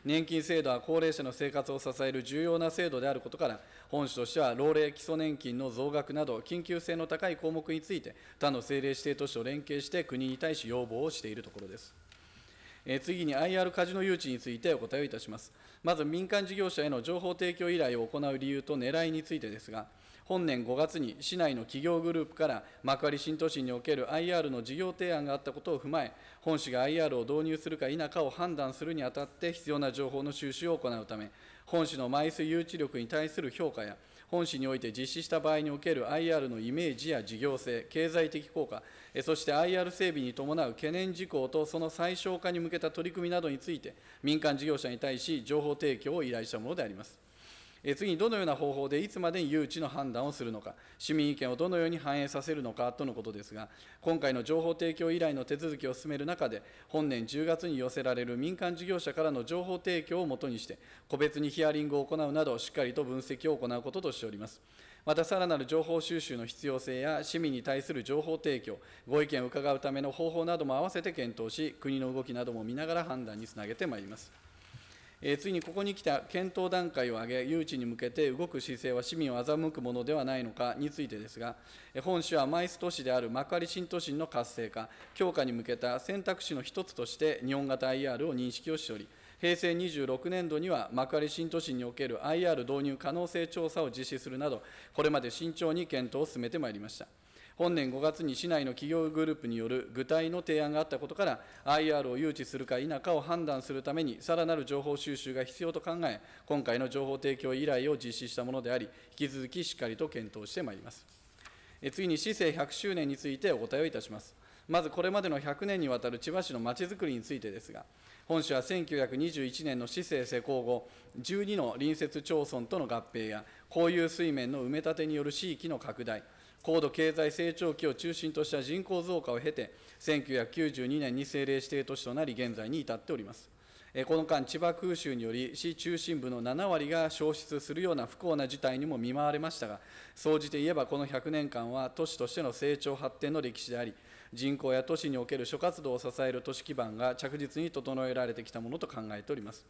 Speaker 3: 年金制度は高齢者の生活を支える重要な制度であることから、本市としては老齢基礎年金の増額など、緊急性の高い項目について、他の政令指定都市と連携して国に対し要望をしているところです。え次に IR カジノ誘致についてお答えをいたします。まず民間事業者への情報提供依頼を行う理由と狙いについてですが、本年5月に市内の企業グループから幕張新都心における IR の事業提案があったことを踏まえ、本市が IR を導入するか否かを判断するにあたって必要な情報の収集を行うため、本市の枚数誘致力に対する評価や、本市において実施した場合における IR のイメージや事業性、経済的効果、そして IR 整備に伴う懸念事項とその最小化に向けた取り組みなどについて、民間事業者に対し情報提供を依頼したものであります。次にどのような方法でいつまでに誘致の判断をするのか、市民意見をどのように反映させるのかとのことですが、今回の情報提供依頼の手続きを進める中で、本年10月に寄せられる民間事業者からの情報提供をもとにして、個別にヒアリングを行うなど、しっかりと分析を行うこととしております。また、さらなる情報収集の必要性や市民に対する情報提供、ご意見を伺うための方法なども併せて検討し、国の動きなども見ながら判断につなげてまいります。えー、ついにここに来た検討段階を挙げ、誘致に向けて動く姿勢は市民を欺くものではないのかについてですが、本市はマイス都市である幕張新都心の活性化、強化に向けた選択肢の一つとして、日本型 IR を認識をしており、平成26年度には幕張新都心における IR 導入可能性調査を実施するなど、これまで慎重に検討を進めてまいりました。本年5月に市内の企業グループによる具体の提案があったことから、IR を誘致するか否かを判断するために、さらなる情報収集が必要と考え、今回の情報提供依頼を実施したものであり、引き続きしっかりと検討してまいります。次に、市政100周年についてお答えをいたします。まずこれまでの100年にわたる千葉市のまちづくりについてですが、本市は1921年の市政施行後、12の隣接町村との合併や、公有水面の埋め立てによる地域の拡大、高度経済成長期を中心とした人口増加を経て、1992年に政令指定都市となり、現在に至っております。この間、千葉空襲により、市中心部の7割が消失するような不幸な事態にも見舞われましたが、総じて言えばこの100年間は都市としての成長発展の歴史であり、人口や都市における諸活動を支える都市基盤が着実に整えられてきたものと考えております。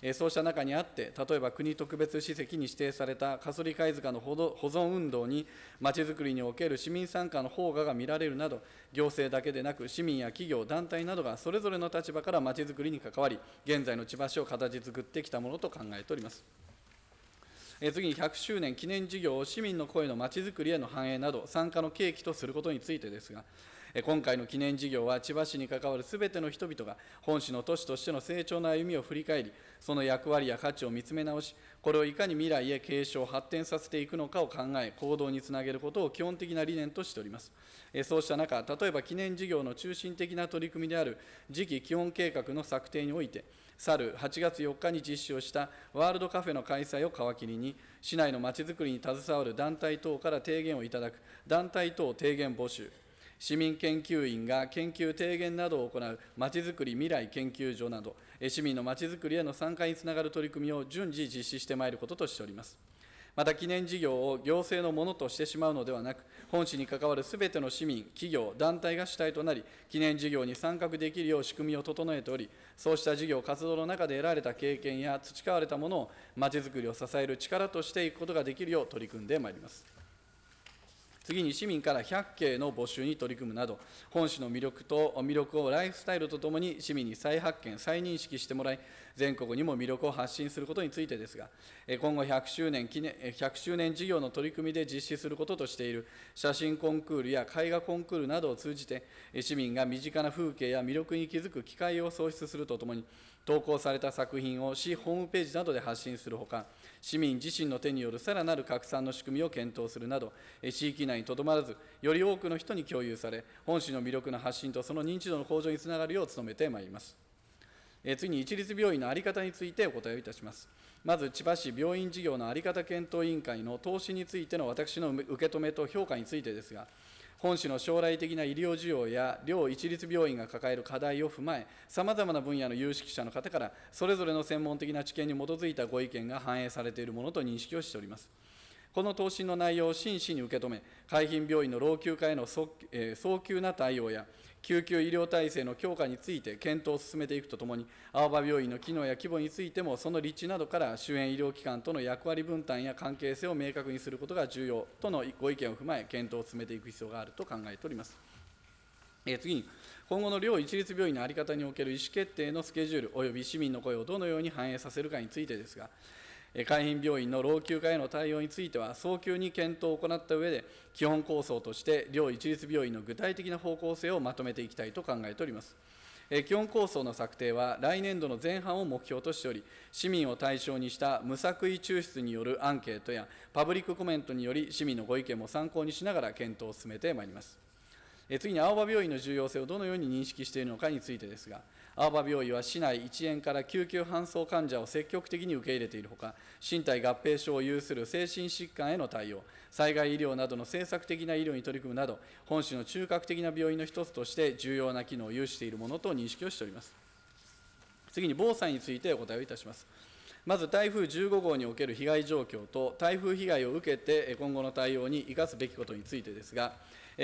Speaker 3: えそうした中にあって、例えば国特別史跡に指定されたカソリ貝塚の保存運動に、まちづくりにおける市民参加の方果が見られるなど、行政だけでなく、市民や企業、団体などがそれぞれの立場からまちづくりに関わり、現在の千葉市を形作ってきたものと考えております。次に100周年記念事業を市民の声のまちづくりへの反映など、参加の契機とすることについてですが、今回の記念事業は千葉市に関わるすべての人々が本市の都市としての成長の歩みを振り返りその役割や価値を見つめ直しこれをいかに未来へ継承発展させていくのかを考え行動につなげることを基本的な理念としておりますそうした中例えば記念事業の中心的な取り組みである次期基本計画の策定において去る8月4日に実施をしたワールドカフェの開催を皮切りに、市内のまちづくりに携わる団体等から提言をいただく、団体等提言募集、市民研究員が研究提言などを行うまちづくり未来研究所など、市民のまちづくりへの参加につながる取り組みを順次実施してまいることとしております。また、記念事業を行政のものとしてしまうのではなく、本市に関わるすべての市民、企業、団体が主体となり、記念事業に参画できるよう仕組みを整えており、そうした事業、活動の中で得られた経験や培われたものを、まちづくりを支える力としていくことができるよう取り組んでまいります。次に市民から100系の募集に取り組むなど、本市の魅力と魅力をライフスタイルとともに市民に再発見、再認識してもらい、全国にも魅力を発信することについてですが、今後100周年記念100周年事業の取り組みで実施することとしている写真コンクールや絵画コンクールなどを通じて、市民が身近な風景や魅力に気づく機会を創出するとともに、投稿された作品を市ホームページなどで発信するほか、市民自身の手によるさらなる拡散の仕組みを検討するなど、地域内にとどまらず、より多くの人に共有され、本市の魅力の発信とその認知度の向上につながるよう努めてまいります。え次に一律病院の在り方についてお答えをいたします。まず、千葉市病院事業の在り方検討委員会の投資についての私の受け止めと評価についてですが、本市の将来的な医療需要や両一律病院が抱える課題を踏まえ、さまざまな分野の有識者の方から、それぞれの専門的な知見に基づいたご意見が反映されているものと認識をしております。この答申の内容を真摯に受け止め、海浜病院の老朽化への早,、えー、早急な対応や、救急医療体制の強化について検討を進めていくとともに、青葉病院の機能や規模についても、その立地などから周辺医療機関との役割分担や関係性を明確にすることが重要とのご意見を踏まえ、検討を進めていく必要があると考えております。え次に、今後の両一律病院の在り方における意思決定のスケジュール及び市民の声をどのように反映させるかについてですが、海浜病院の老朽化への対応については、早急に検討を行った上で、基本構想として両一律病院の具体的な方向性をまとめていきたいと考えております。基本構想の策定は来年度の前半を目標としており、市民を対象にした無作為抽出によるアンケートや、パブリックコメントにより、市民のご意見も参考にしながら検討を進めてまいります。次に青葉病院の重要性をどのように認識しているのかについてですが、青葉病院は市内1円から救急搬送患者を積極的に受け入れているほか、身体合併症を有する精神疾患への対応、災害医療などの政策的な医療に取り組むなど、本市の中核的な病院の一つとして重要な機能を有しているものと認識をしております。次に防災についてお答えをいたします。まず台風15号における被害状況と、台風被害を受けて今後の対応に生かすべきことについてですが、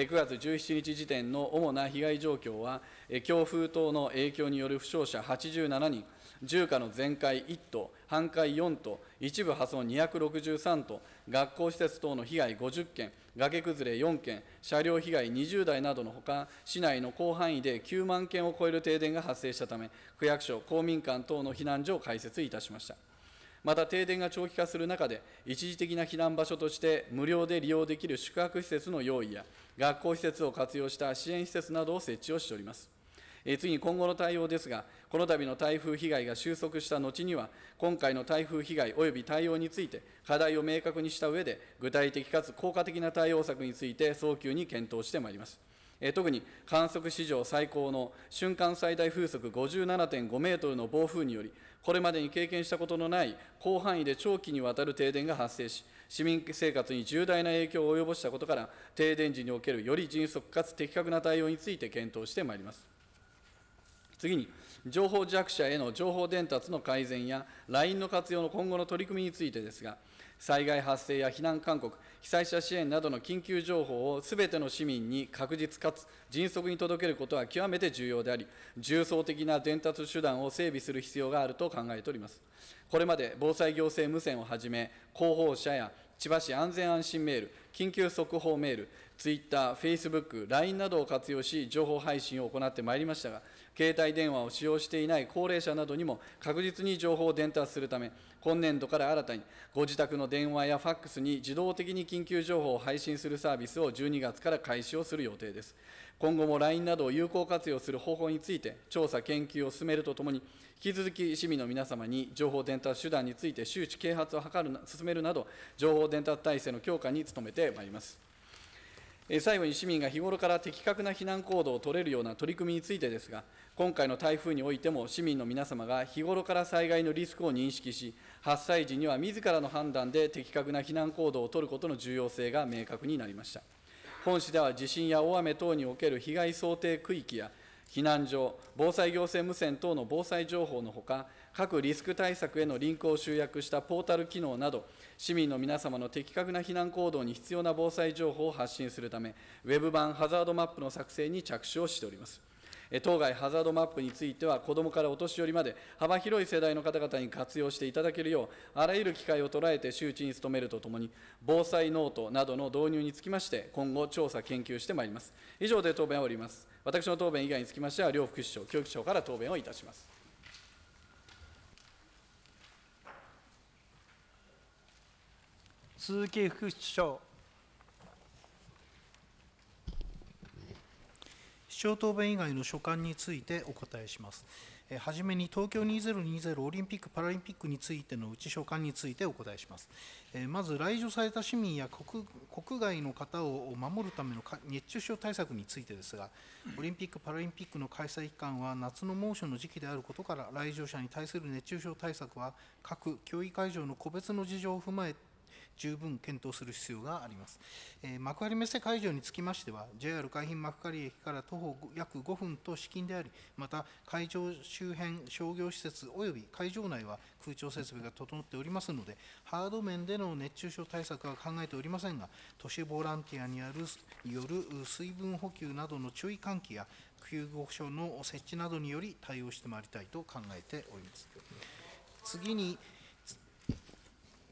Speaker 3: 9月17日時点の主な被害状況は、強風等の影響による負傷者87人、住家の全壊1棟、半壊4棟、一部破損263棟、学校施設等の被害50件、崖崩れ4件、車両被害20台などのほか、市内の広範囲で9万件を超える停電が発生したため、区役所、公民館等の避難所を開設いたしました。また停電が長期化する中で、一時的な避難場所として無料で利用できる宿泊施設の用意や、学校施設を活用した支援施設などを設置をしております。え次に今後の対応ですが、この度の台風被害が収束した後には、今回の台風被害及び対応について、課題を明確にした上で、具体的かつ効果的な対応策について早急に検討してまいります。え特に観測史上最高の瞬間最大風速57.5メートルの暴風により、これまでに経験したことのない広範囲で長期にわたる停電が発生し、市民生活に重大な影響を及ぼしたことから、停電時におけるより迅速かつ的確な対応について検討してまいります。次に、情報弱者への情報伝達の改善や、LINE の活用の今後の取り組みについてですが、災害発生や避難勧告、被災者支援などの緊急情報をすべての市民に確実かつ迅速に届けることは極めて重要であり、重層的な伝達手段を整備する必要があると考えております。これまで防災行政無線をはじめ、広報者や千葉市安全安心メール、緊急速報メール、ツイッター、フェイスブック、LINE などを活用し、情報配信を行ってまいりましたが、携帯電話を使用していない高齢者などにも確実に情報を伝達するため、今年度から新たにご自宅の電話やファックスに自動的に緊急情報を配信するサービスを12月から開始をする予定です。今後も LINE などを有効活用する方法について、調査・研究を進めるとともに、引き続き市民の皆様に情報伝達手段について周知啓発を図る進めるなど、情報伝達体制の強化に努めてまいります。最後に市民が日頃から的確な避難行動を取れるような取り組みについてですが、今回の台風においても、市民の皆様が日頃から災害のリスクを認識し、発災時には自らの判断で的確な避難行動を取ることの重要性が明確になりました。本市では地震や大雨等における被害想定区域や、避難所、防災行政無線等の防災情報のほか、各リスク対策へのリンクを集約したポータル機能など、市民の皆様の的確な避難行動に必要な防災情報を発信するため、ウェブ版ハザードマップの作成に着手をしております。当該ハザードマップについては、子どもからお年寄りまで幅広い世代の方々に活用していただけるよう、あらゆる機会を捉えて周知に努めるとともに、防災ノートなどの導入につきまして、今後、調査、研究してまいります。以上で答弁を終わります。私の答弁以外につきましては、両副市長、教育長から答弁をいたします。
Speaker 4: 鈴木副首相首相答弁以外の所感についてお答えします。えはじめに東京2020オリンピック・パラリンピックについてのうち所管についてお答えします。えまず、来場された市民や国外の方を守るための熱中症対策についてですが、オリンピック・パラリンピックの開催期間は夏の猛暑の時期であることから、来場者に対する熱中症対策は各競技会場の個別の事情を踏まえ十分検討する必要があります。えー、幕張メッセ会場につきましては、JR 海浜幕張駅から徒歩約5分と至近であり、また会場周辺商業施設及び会場内は空調設備が整っておりますので、ハード面での熱中症対策は考えておりませんが、都市ボランティアによる水分補給などの注意喚起や、救護所の設置などにより対応してまいりたいと考えております。次に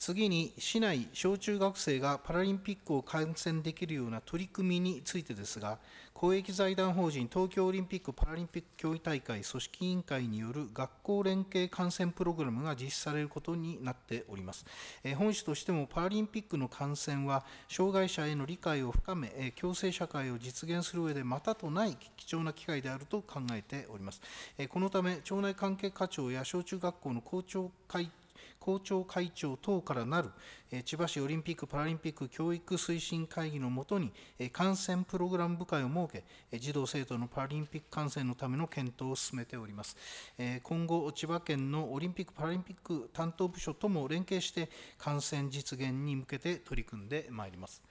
Speaker 4: 次に市内小中学生がパラリンピックを観戦できるような取り組みについてですが、公益財団法人東京オリンピック・パラリンピック競技大会組織委員会による学校連携観戦プログラムが実施されることになっております。え本市としてもパラリンピックの観戦は、障害者への理解を深め、え共生社会を実現する上でまたとない貴重な機会であると考えております。えこのため、町内関係課長や小中学校の校長会校長会長等からなる千葉市オリンピック・パラリンピック教育推進会議のもとに、観戦プログラム部会を設け、児童・生徒のパラリンピック観戦のための検討を進めております。今後、千葉県のオリンピック・パラリンピック担当部署とも連携して、観戦実現に向けて取り組んでまいります。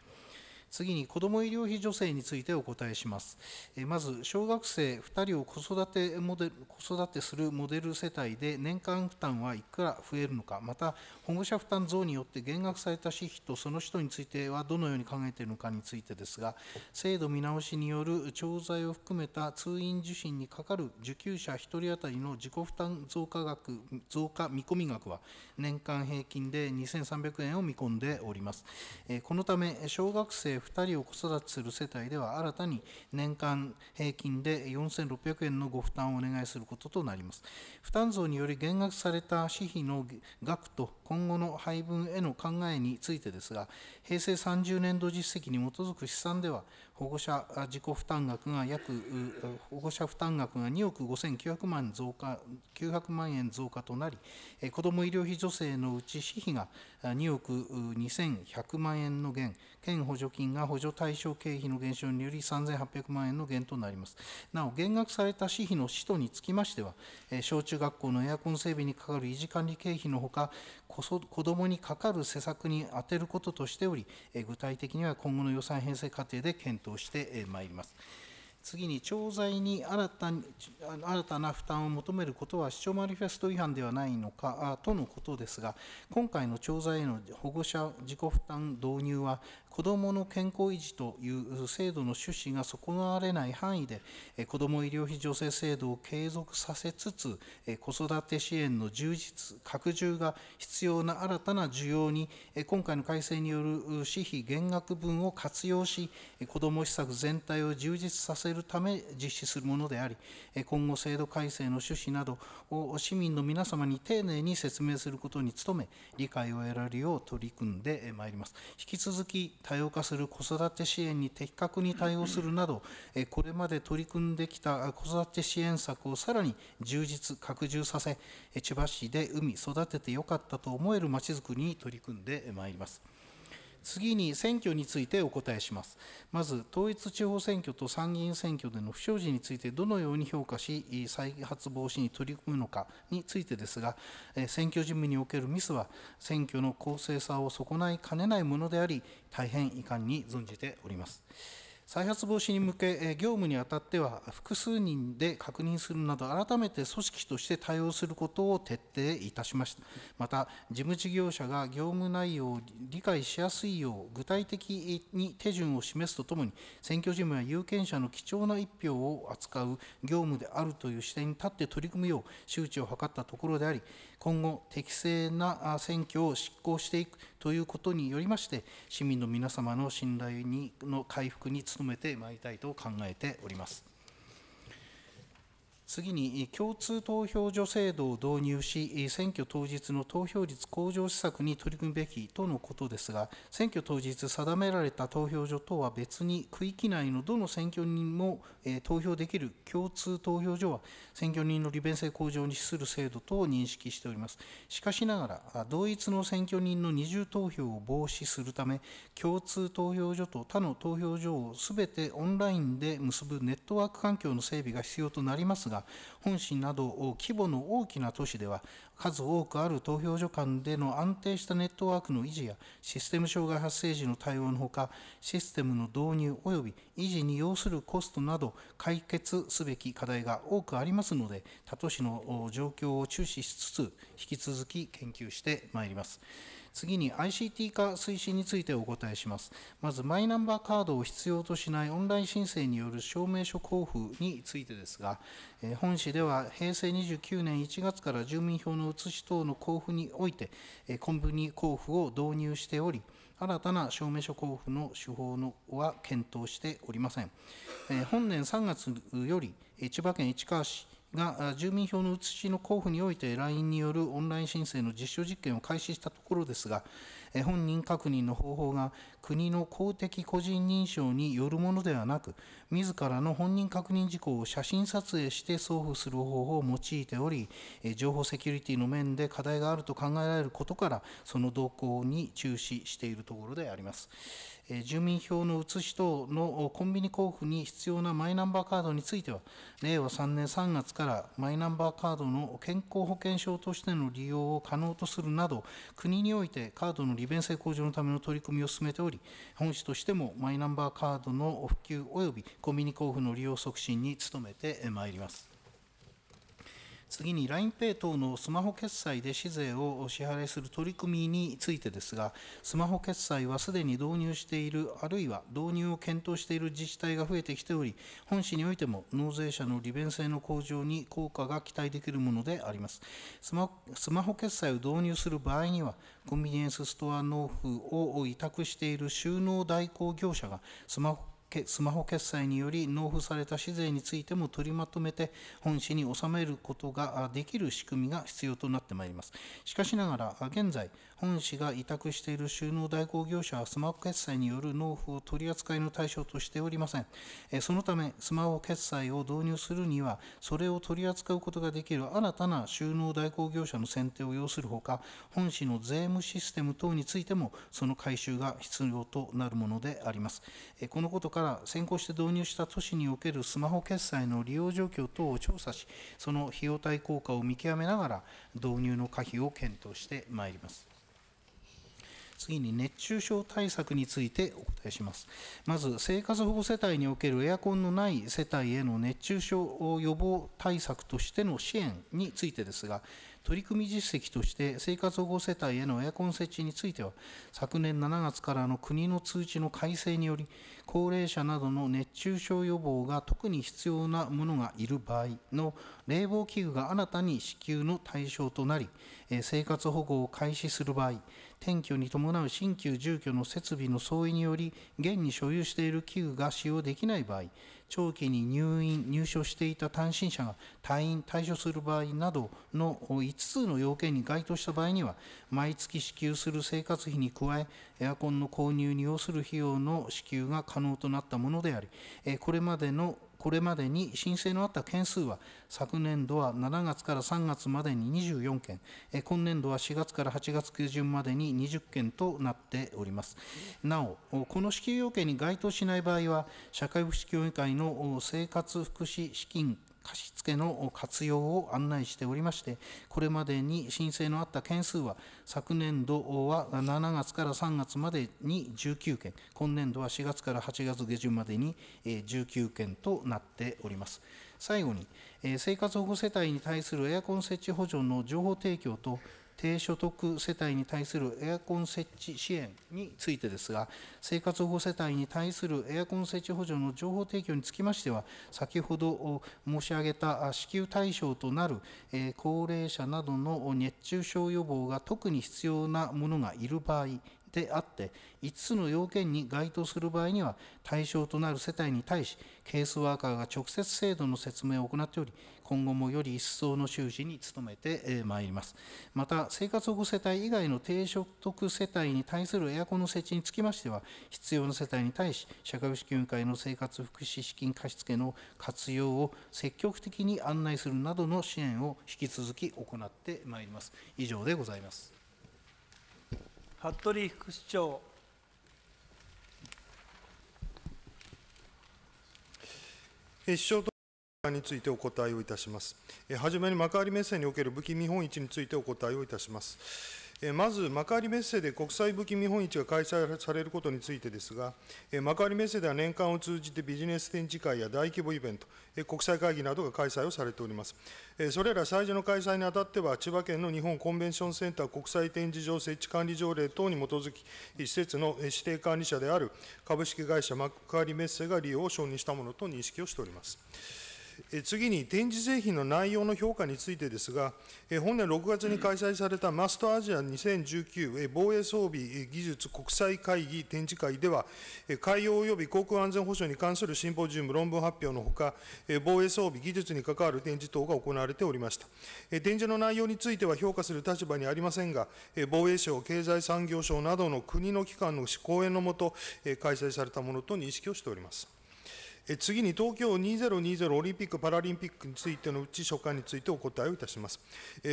Speaker 4: 次に子ども医療費助成についてお答えします。えまず、小学生2人を子育てモデ子育てするモデル世帯で年間負担はいくら増えるのか、また保護者負担増によって減額された私費とその人についてはどのように考えているのかについてですが、制度見直しによる調剤を含めた通院受診にかかる受給者1人当たりの自己負担増加額増加見込み額は年間平均で2300円を見込んでおります。えこのため小学生2人を子育てする世帯では新たに年間平均で4600円のご負担をお願いすることとなります。負担増により減額された私費の額と今後の配分への考えについてですが、平成30年度実績に基づく試算では、保護者自己負担額が約保護者負担額が2億5900万増加900万円増加となり、子ども医療費助成のうち私費が2億2100万円の減、県補助金が補助対象経費の減少により3800万円の減となります。なお、減額された私費の使途につきましては、小中学校のエアコン整備にかかる維持管理経費のほか、子どもにかかる施策に充てることとしており、具体的には今後の予算編成過程で検討してまいります。次に、調剤に新たに新たな負担を求めることは、市長マニフェスト違反ではないのかとのことですが、今回の調剤への保護者自己負担導入は、子どもの健康維持という制度の趣旨が損なわれない範囲で、子ども医療費助成制度を継続させつつ、子育て支援の充実、拡充が必要な新たな需要に、今回の改正による私費減額分を活用し、子ども施策全体を充実させせるため実施するものであり、今後、制度改正の趣旨などを市民の皆様に丁寧に説明することに努め、理解を得られるよう取り組んでまいります。引き続き、多様化する子育て支援に的確に対応するなど、これまで取り組んできた子育て支援策をさらに充実、拡充させ、千葉市で海育ててよかったと思えるまちづくりに取り組んでまいります。次に選挙についてお答えします。まず、統一地方選挙と参議院選挙での不祥事についてどのように評価し、再発防止に取り組むのかについてですが、選挙事務におけるミスは、選挙の公正さを損ないかねないものであり、大変遺憾に存じております。再発防止に向け、業務にあたっては、複数人で確認するなど、改めて組織として対応することを徹底いたしました。また、事務事業者が業務内容を理解しやすいよう、具体的に手順を示すとともに、選挙事務や有権者の貴重な一票を扱う業務であるという視点に立って取り組むよう、周知を図ったところであり、今後、適正な選挙を執行していくということによりまして、市民の皆様の信頼にの回復に努めてまいりたいと考えております。次に共通投票所制度を導入し、選挙当日の投票率向上施策に取り組むべきとのことですが、選挙当日定められた投票所とは別に、区域内のどの選挙人も投票できる共通投票所は、選挙人の利便性向上に資する制度と認識しております。しかしながら、同一の選挙人の二重投票を防止するため、共通投票所と他の投票所をすべてオンラインで結ぶネットワーク環境の整備が必要となりますが、本市など規模の大きな都市では数多くある投票所間での安定したネットワークの維持やシステム障害発生時の対応のほかシステムの導入及び維持に要するコストなど解決すべき課題が多くありますので他都市の状況を注視しつつ引き続き研究してまいります。次に ICT 化推進についてお答えします。まず、マイナンバーカードを必要としないオンライン申請による証明書交付についてですが、え本市では平成29年1月から住民票の写し等の交付において、えコンビニ交付を導入しており、新たな証明書交付の手法のは検討しておりません。え本年3月より、千葉県市川市が住民票の写しの交付において LINE によるオンライン申請の実証実験を開始したところですが、本人確認の方法が国の公的個人認証によるものではなく、自らの本人確認事項を写真撮影して送付する方法を用いており、情報セキュリティの面で課題があると考えられることから、その動向に注視しているところであります。住民票の写し等のコンビニ交付に必要なマイナンバーカードについては、令和3年3月からマイナンバーカードの健康保険証としての利用を可能とするなど、国においてカードの利用利便性向上のための取り組みを進めており、本市としてもマイナンバーカードの普及及びコンビニ交付の利用促進に努めてまいります。次に LINEPay 等のスマホ決済で市税を支払いする取り組みについてですが、スマホ決済はすでに導入している、あるいは導入を検討している自治体が増えてきており、本市においても納税者の利便性の向上に効果が期待できるものであります。スマスマホ決済を導入する場合には、コンビニエンスストア納付を委託している収納代行業者がスマホスマホ決済により納付された市税についても取りまとめて本市に納めることができる仕組みが必要となってまいります。しかしながら現在本市が委託している収納代行業者はスマホ決済による納付を取り扱いの対象としておりません。そのため、スマホ決済を導入するには、それを取り扱うことができる新たな収納代行業者の選定を要するほか、本市の税務システム等についても、その改修が必要となるものであります。このことから、先行して導入した都市におけるスマホ決済の利用状況等を調査し、その費用対効果を見極めながら、導入の可否を検討してまいります。次に熱中症対策についてお答えします。まず、生活保護世帯におけるエアコンのない世帯への熱中症予防対策としての支援についてですが、取り組み実績として生活保護世帯へのエアコン設置については、昨年7月からの国の通知の改正により、高齢者などの熱中症予防が特に必要なものがいる場合の冷房器具が新たに支給の対象となり、生活保護を開始する場合、転居に伴う新旧住居の設備の相違により現に所有している器具が使用できない場合長期に入院入所していた単身者が退院退所する場合などの5つの要件に該当した場合には毎月支給する生活費に加えエアコンの購入に要する費用の支給が可能となったものでありこれまでのこれまでに申請のあった件数は、昨年度は7月から3月までに24件、今年度は4月から8月下旬までに20件となっております。なお、この支給要件に該当しない場合は、社会福祉協議会の生活福祉資金貸付の活用を案内しておりまして、これまでに申請のあった件数は、昨年度は7月から3月までに19件、今年度は4月から8月下旬までに19件となっております。最後に、生活保護世帯に対するエアコン設置補助の情報提供と、低所得世帯に対するエアコン設置支援についてですが、生活保護世帯に対するエアコン設置補助の情報提供につきましては、先ほど申し上げた支給対象となる高齢者などの熱中症予防が特に必要なものがいる場合であって5つの要件に該当する場合には対象となる世帯に対しケースワーカーが直接制度の説明を行っており今後もより一層の周知に努めてまいりますまた生活保護世帯以外の低所得世帯に対するエアコンの設置につきましては必要な世帯に対し社会福祉協議会の生活福祉資金貸付の活用を積極的に案内するなどの支援を引き続き行ってまいります以上でございます服部副
Speaker 2: 市長。首相とについてお答えをいたします。はじめに幕張メッセにおける武器見本市についてお答えをいたします。まず、幕張メッセで国際武器見本市が開催されることについてですが、幕張メッセでは年間を通じてビジネス展示会や大規模イベント、国際会議などが開催をされております。それら最初の開催にあたっては、千葉県の日本コンベンションセンター国際展示場設置管理条例等に基づき、施設の指定管理者である株式会社幕張メッセが利用を承認したものと認識をしております。次に展示製品の内容の評価についてですが、本年6月に開催されたマストアジア2019防衛装備技術国際会議展示会では、海洋及び航空安全保障に関するシンポジウム、論文発表のほか、防衛装備技術に関わる展示等が行われておりました。展示の内容については評価する立場にありませんが、防衛省、経済産業省などの国の機関の講演のもと、開催されたものと認識をしております。次に東京2020オリンピック・パラリンピックについてのうち所管についてお答えをいたします。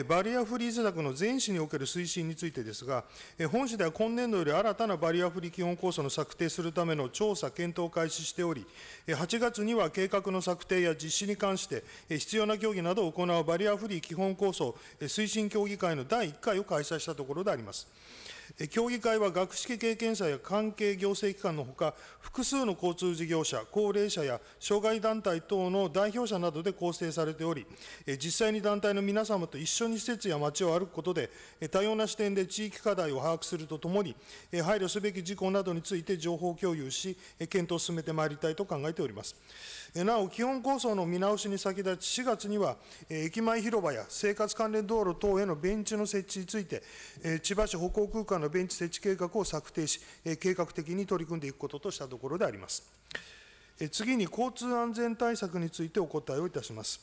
Speaker 2: バリアフリー施策の全市における推進についてですが、本市では今年度より新たなバリアフリー基本構想の策定するための調査検討を開始しており、8月には計画の策定や実施に関して、必要な協議などを行うバリアフリー基本構想推進協議会の第1回を開催したところであります。協議会は学識経験者や関係行政機関のほか、複数の交通事業者、高齢者や障害団体等の代表者などで構成されており、実際に団体の皆様と一緒に施設や街を歩くことで、多様な視点で地域課題を把握するとともに、配慮すべき事項などについて情報共有し、検討を進めてまいりたいと考えてております。なお、基本構想の見直しに先立ち、4月には、駅前広場や生活関連道路等へのベンチの設置について、千葉市歩行空間のベンチ設置計画を策定し、計画的に取り組んでいくこととしたところであります。次に、交通安全対策についてお答えをいたします。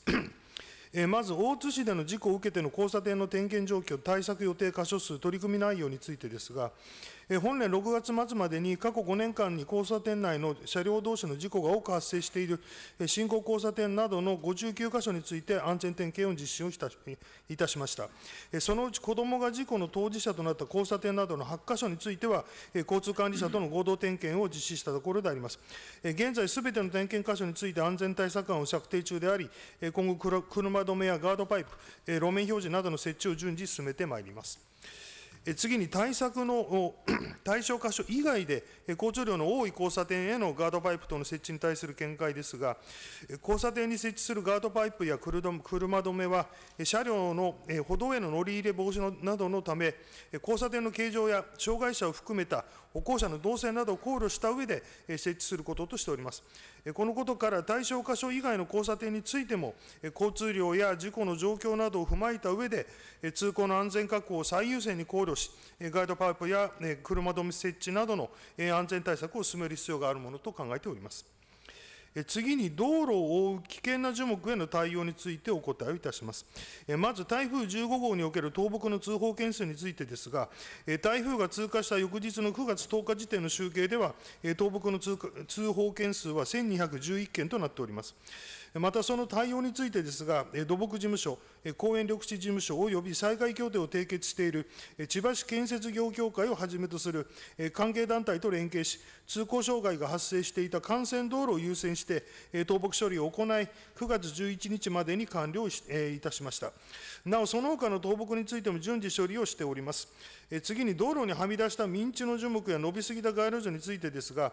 Speaker 2: まず大津市での事故を受けての交差点の点検状況、対策予定箇所数、取り組み内容についてですが、本年6月末までに過去5年間に交差点内の車両同士の事故が多く発生している信号交差点などの59箇所について安全点検を実施をいたしました。そのうち子どもが事故の当事者となった交差点などの8箇所については、交通管理者との合同点検を実施したところであります。現在、すべての点検箇所について安全対策案を策定中であり、今後、車止めやガードパイプ、路面表示などの設置を順次進めてまいります。次に対策の 対象箇所以外で、交通量の多い交差点へのガードパイプ等の設置に対する見解ですが、交差点に設置するガードパイプや車止めは、車両の歩道への乗り入れ防止などのため、交差点の形状や障害者を含めた歩行者の動線などを考慮した上で設置することとしております。このことから対象箇所以外の交差点についても、交通量や事故の状況などを踏まえた上で、通行の安全確保を最優先に考慮し、ガイドパイプや車止め設置などの安全対策を進める必要があるものと考えております。次に道路を覆う危険な樹木への対応についてお答えをいたします。まず台風15号における倒木の通報件数についてですが、台風が通過した翌日の9月10日時点の集計では、倒木の通報件数は1211件となっております。またその対応についてですが、土木事務所、公園緑地事務所及び再開協定を締結している千葉市建設業協会をはじめとする関係団体と連携し、通行障害が発生していた幹線道路を優先して、倒木処理を行い、9月11日までに完了いたしました。なお、その他の倒木についても順次処理をしております。次に道路にはみ出した民地の樹木や伸びすぎた街路樹についてですが、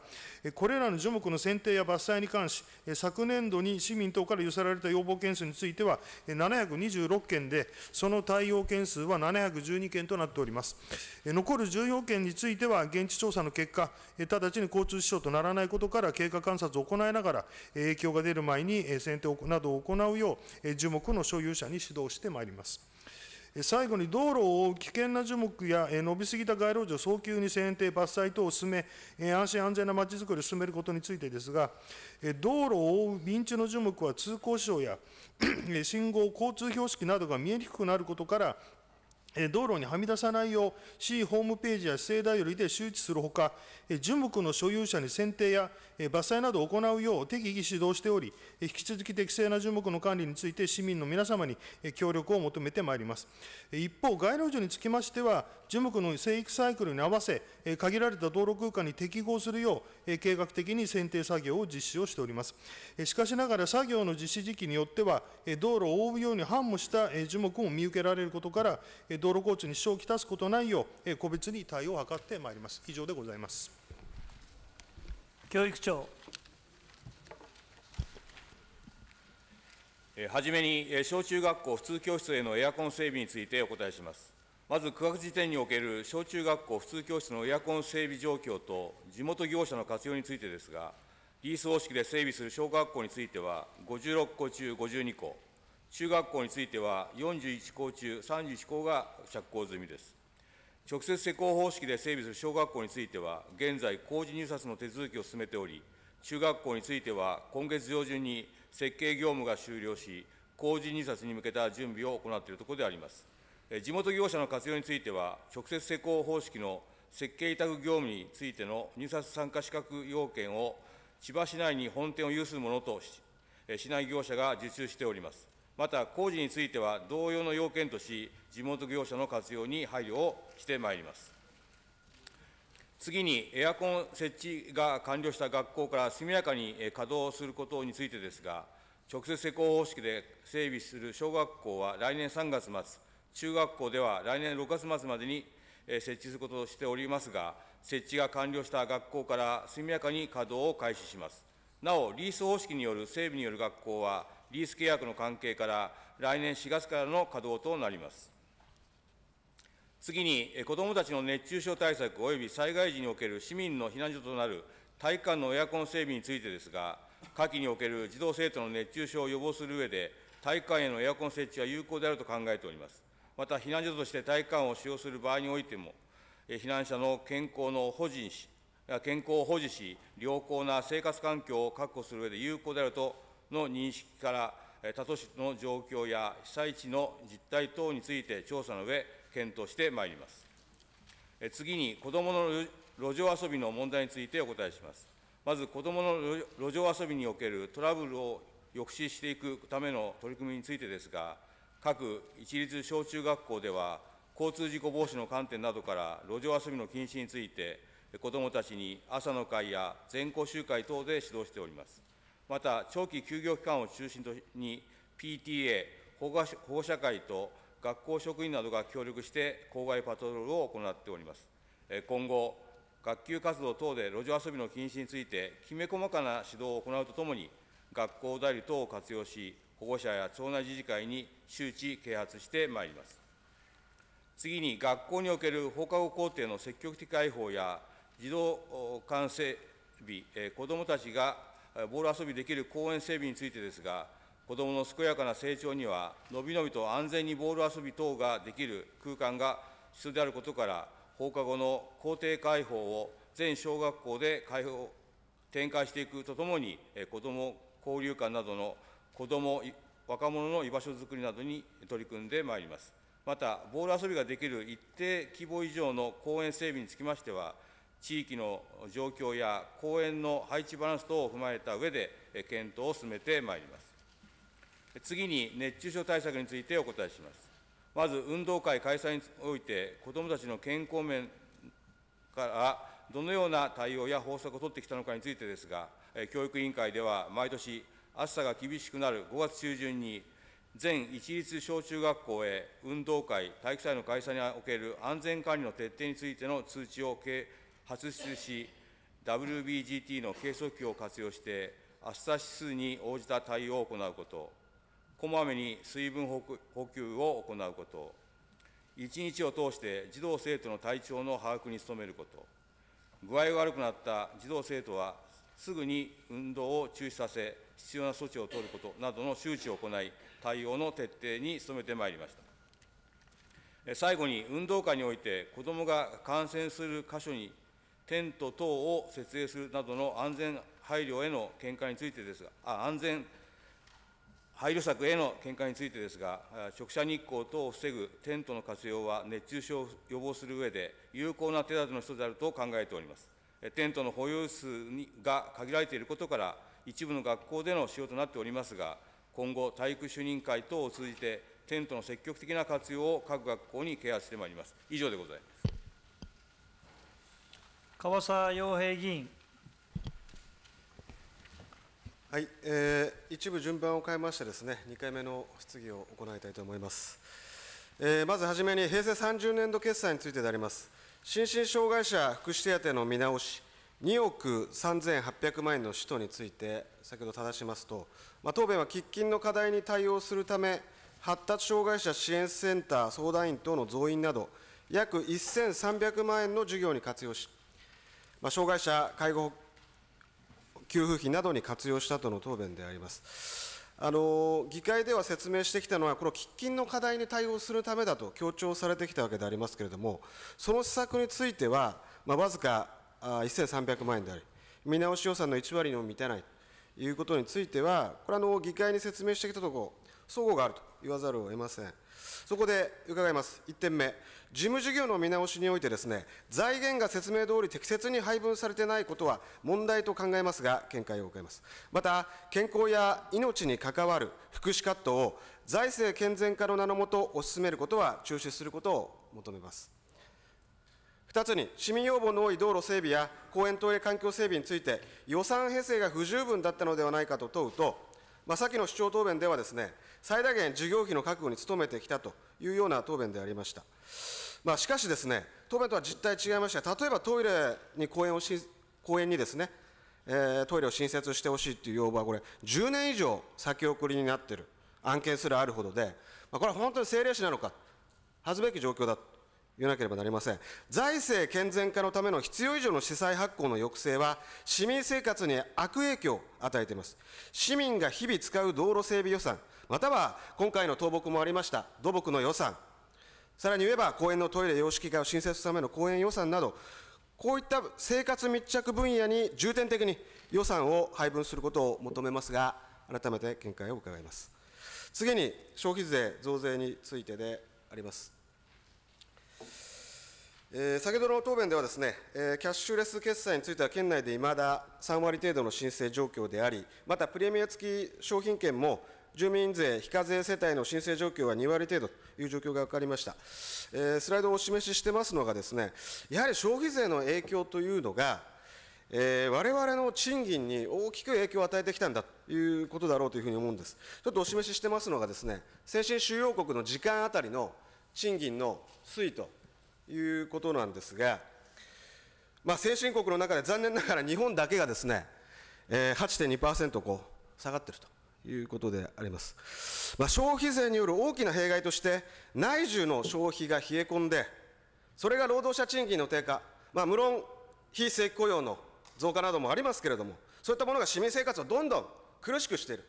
Speaker 2: これらの樹木の剪定や伐採に関し、昨年度に市民等から寄せられた要望件数については、726件で、その対応件数は712件となっております。残る14件については、現地調査の結果、直ちに交通支障とならないことから経過観察を行いながら、影響が出る前に剪定などを行うよう、樹木の所有者に指導してまいります。最後に道路を覆う危険な樹木や伸びすぎた街路樹を早急に剪定、伐採等を進め、安心安全なまちづくりを進めることについてですが、道路を覆う民地の樹木は通行証や信号、交通標識などが見えにくくなることから、道路にはみ出さないよう、市ホームページや市政代理で周知するほか、樹木の所有者に選定や伐採などを行うよう適宜指導しており、引き続き適正な樹木の管理について市民の皆様に協力を求めてまいります。一方、街路樹につきましては、樹木の生育サイクルに合わせ、限られた道路空間に適合するよう、計画的に選定作業を実施をしております。しかしながら、作業の実施時期によっては、道路を覆うように繁茂した樹木も見受けられることから、道路交通に支障をきたすことないよう、個別に対応を図ってまいります。以上でございます。教育長。
Speaker 5: はじめに、小中学校普通教室へのエアコン整備についてお答えします。まず、9月時点における小中学校普通教室のエアコン整備状況と、地元業者の活用についてですが、リース方式で整備する小学校については、56校中52校、中学校については41校中31校が着工済みです。直接施工方式で整備する小学校については、現在、工事入札の手続きを進めており、中学校については、今月上旬に設計業務が終了し、工事入札に向けた準備を行っているところであります。地元業者の活用については、直接施工方式の設計委託業務についての入札参加資格要件を、千葉市内に本店を有するものとし、市内業者が受注しております。また工事については同様の要件とし、地元業者の活用に配慮をしてまいります。次に、エアコン設置が完了した学校から速やかに稼働することについてですが、直接施工方式で整備する小学校は来年3月末、中学校では来年6月末までに設置することとしておりますが、設置が完了した学校から速やかに稼働を開始します。なお、リース方式による整備による学校は、リース契約の関係から、来年4月からの稼働となります。次に、子どもたちの熱中症対策及び災害時における市民の避難所となる体育館のエアコン整備についてですが、夏季における児童・生徒の熱中症を予防する上で、体育館へのエアコン設置は有効であると考えております。また、避難所として体育館を使用する場合においても、避難者の健康の保持し、健康を保持し、良好な生活環境を確保する上で有効であるとの認識から、他都市の状況や被災地の実態等について調査の上、検討してまいります。次に、子どもの路上遊びの問題についてお答えします。まず、子どもの路上遊びにおけるトラブルを抑止していくための取り組みについてですが、各一律小中学校では、交通事故防止の観点などから、路上遊びの禁止について、子どもたちに朝の会や全校集会等で指導しております。また長期休業期間を中心とに PTA、保護者会と学校職員などが協力して校外パトロールを行っております。今後、学級活動等で路上遊びの禁止について、きめ細かな指導を行うとともに、学校代理等を活用し、保護者や町内自治会に周知、啓発してまいります。次に、学校における放課後校庭の積極的開放や、児童完成日、子どもたちがボール遊びできる公園整備についてですが、子どもの健やかな成長には、のびのびと安全にボール遊び等ができる空間が必要であることから、放課後の校庭開放を全小学校で開放展開していくとともに、子ども交流館などの子ども、若者の居場所づくりなどに取り組んでまいります。また、ボール遊びができる一定規模以上の公園整備につきましては、地域の状況や公園の配置バランス等を踏まえた上で、検討を進めてまいります。次に、熱中症対策についてお答えします。まず、運動会開催において、子どもたちの健康面からどのような対応や方策を取ってきたのかについてですが、教育委員会では毎年、暑さが厳しくなる5月中旬に、全一律小中学校へ運動会、体育祭の開催における安全管理の徹底についての通知を発出し、WBGT の計測器を活用して、暑さ指数に応じた対応を行うこと、こまめに水分補給を行うこと、一日を通して児童・生徒の体調の把握に努めること、具合が悪くなった児童・生徒は、すぐに運動を中止させ、必要な措置を取ることなどの周知を行い、対応の徹底に努めてまいりました。最後に、運動会において、子どもが感染する箇所にテント等を設営するなどの安全配慮への見解についてですが、あ安全配慮策への見解についてですが、直射日光等を防ぐテントの活用は熱中症を予防する上で、有効な手立ての一つであると考えております。テントの保有数にが限られていることから、一部の学校での使用となっておりますが、今後、体育主任会等を通じて、テントの積極的な活用を各学校に啓発してまいります。以上でございます。
Speaker 2: 川沢洋平議員。はい、
Speaker 1: えー、一部順番を変えましてですね、2回目の質疑を行いたいと思います。えー、まずはじめに平成30年度決算についてであります。心身障害者福祉手当の見直し、2億3800万円の使途について、先ほど正しますと、まあ、答弁は喫緊の課題に対応するため、発達障害者支援センター相談員等の増員など、約1300万円の事業に活用し、まあ、障害者介護給付費などに活用したとの答弁であります。あの議会では説明してきたのは、この喫緊の課題に対応するためだと強調されてきたわけでありますけれども、その施策については、まあ、わずか1300万円であり、見直し予算の1割にも満たないということについては、これあの、議会に説明してきたところ、齟齬があると言わざるを得ません。そこで伺います。1点目、事務事業の見直しにおいてですね、財源が説明通り適切に配分されてないことは問題と考えますが、見解を受けます。また、健康や命に関わる福祉カットを財政健全化の名のもと推し進めることは中止することを求めます。2つに、市民要望の多い道路整備や公園等影環境整備について、予算編成が不十分だったのではないかと問うと、まあ、先の主張答弁ではですね、最大限事業費の確保に努めてきたというような答弁でありました。まあ、しかしですね、答弁とは実態違いまして、例えばトイレに公園をし公園にですね、えー、トイレを新設してほしいという要望は、これ、10年以上先送りになっている案件すらあるほどで、まあ、これは本当に政令市なのか、恥ずべき状況だと言わなければなりません。財政健全化のための必要以上の資産発行の抑制は、市民生活に悪影響を与えています。市民が日々使う道路整備予算、または今回の倒木もありました土木の予算、さらに言えば公園のトイレ、様式化を新設するための公園予算など、こういった生活密着分野に重点的に予算を配分することを求めますが、改めて見解を伺います。次に消費税増税についてであります。えー、先ほどの答弁ではですね、えー、キャッシュレス決済については県内でいまだ3割程度の申請状況であり、またプレミア付き商品券も住民税非課税世帯の申請状況は2割程度という状況が分かりました。えー、スライドをお示ししてますのがですね、やはり消費税の影響というのが、えー、我々の賃金に大きく影響を与えてきたんだということだろうというふうに思うんです。ちょっとお示ししてますのがですね、先進主要国の時間あたりの賃金の推移ということなんですが、まあ、先進国の中で残念ながら日本だけがですね、えー、8.2%こう下がってると。いうことであります、まあ、消費税による大きな弊害として内需の消費が冷え込んでそれが労働者賃金の低下、まあ、無論非正規雇用の増加などもありますけれどもそういったものが市民生活をどんどん苦しくしている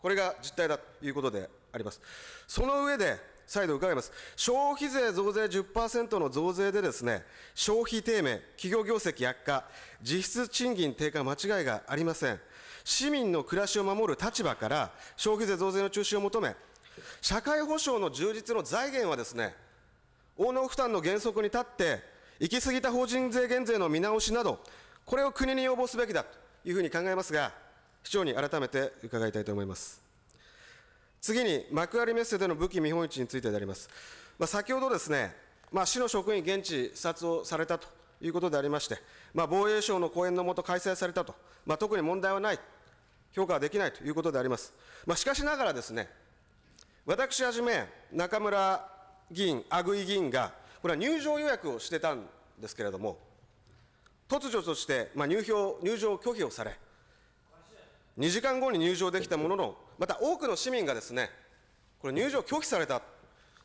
Speaker 1: これが実態だということでありますその上で再度伺います。消費税増税10%の増税でですね、消費低迷、企業業績悪化、実質賃金低下間違いがありません。市民の暮らしを守る立場から消費税増税の中止を求め、社会保障の充実の財源はですね、大納負担の原則に立って、行き過ぎた法人税減税の見直しなど、これを国に要望すべきだというふうに考えますが、市長に改めて伺いたいと思います。次に、幕張メッセでの武器見本市についてであります。まあ、先ほどですね、まあ、市の職員、現地視察をされたということでありまして、まあ、防衛省の講演のもと開催されたと、まあ、特に問題はない評価はできないということであります。まあ、しかしながらですね、私はじめ、中村議員、阿久井議員が、これは入場予約をしてたんですけれども、突如として、まあ、入票入場拒否をされ、2時間後に入場できたものの、また多くの市民がですね、これ、入場拒否された、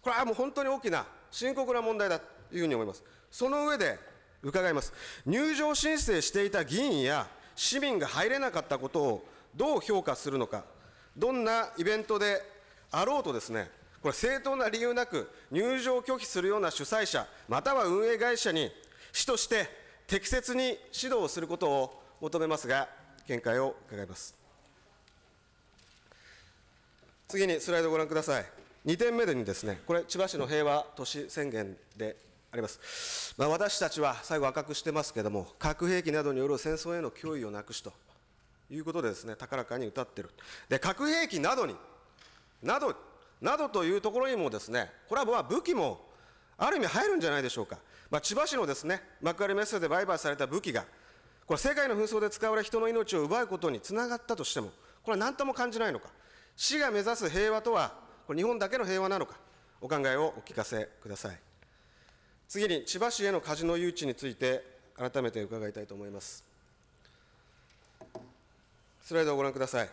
Speaker 1: これはもう本当に大きな、深刻な問題だというふうに思います。その上で伺います。入場申請していた議員や市民が入れなかったことをどう評価するのか、どんなイベントであろうとですね、これ、正当な理由なく入場拒否するような主催者、または運営会社に、市として適切に指導することを求めますが、見解を伺います。次にスライドをご覧ください。2点目でにですね、これ、千葉市の平和都市宣言であります。まあ、私たちは最後赤くしてますけれども、核兵器などによる戦争への脅威をなくしということでですね高らかに歌ってるで核兵器などになどなどというところにもですねコラボは武器もある意味入るんじゃないでしょうか、まあ、千葉市のですね幕張メッセで売買された武器がこれ世界の紛争で使われ人の命を奪うことにつながったとしてもこれは何とも感じないのか市が目指す平和とはこれ日本だけの平和なのかお考えをお聞かせください次に千葉市へのカジノ誘致について改めて伺いたいと思いますスライドをご覧ください。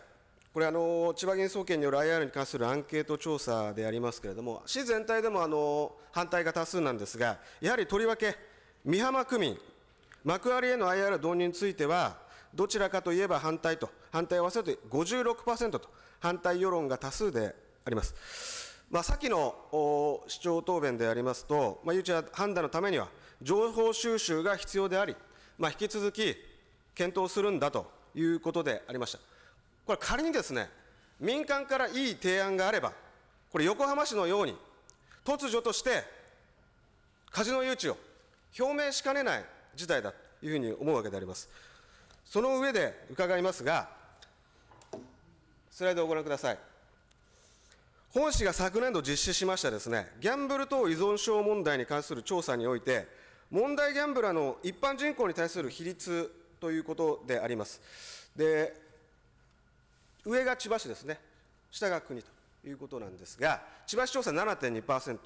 Speaker 1: これあの、千葉銀総研による IR に関するアンケート調査でありますけれども、市全体でもあの反対が多数なんですが、やはりとりわけ、美浜区民、幕張への IR 導入については、どちらかといえば反対と、反対を合わせると56%と、反対世論が多数であります。まあ、先の市長答弁でありますと、まあ、誘致判断のためには、情報収集が必要であり、まあ、引き続き検討するんだということでありました。これ仮にですね、民間からいい提案があれば、これ横浜市のように、突如としてカジノ誘致を表明しかねない事態だというふうに思うわけであります。その上で伺いますが、スライドをご覧ください。本市が昨年度実施しましたですね、ギャンブル等依存症問題に関する調査において、問題ギャンブラーの一般人口に対する比率ということであります。で、上が千葉市ですね、下が国ということなんですが、千葉市調査7.2%、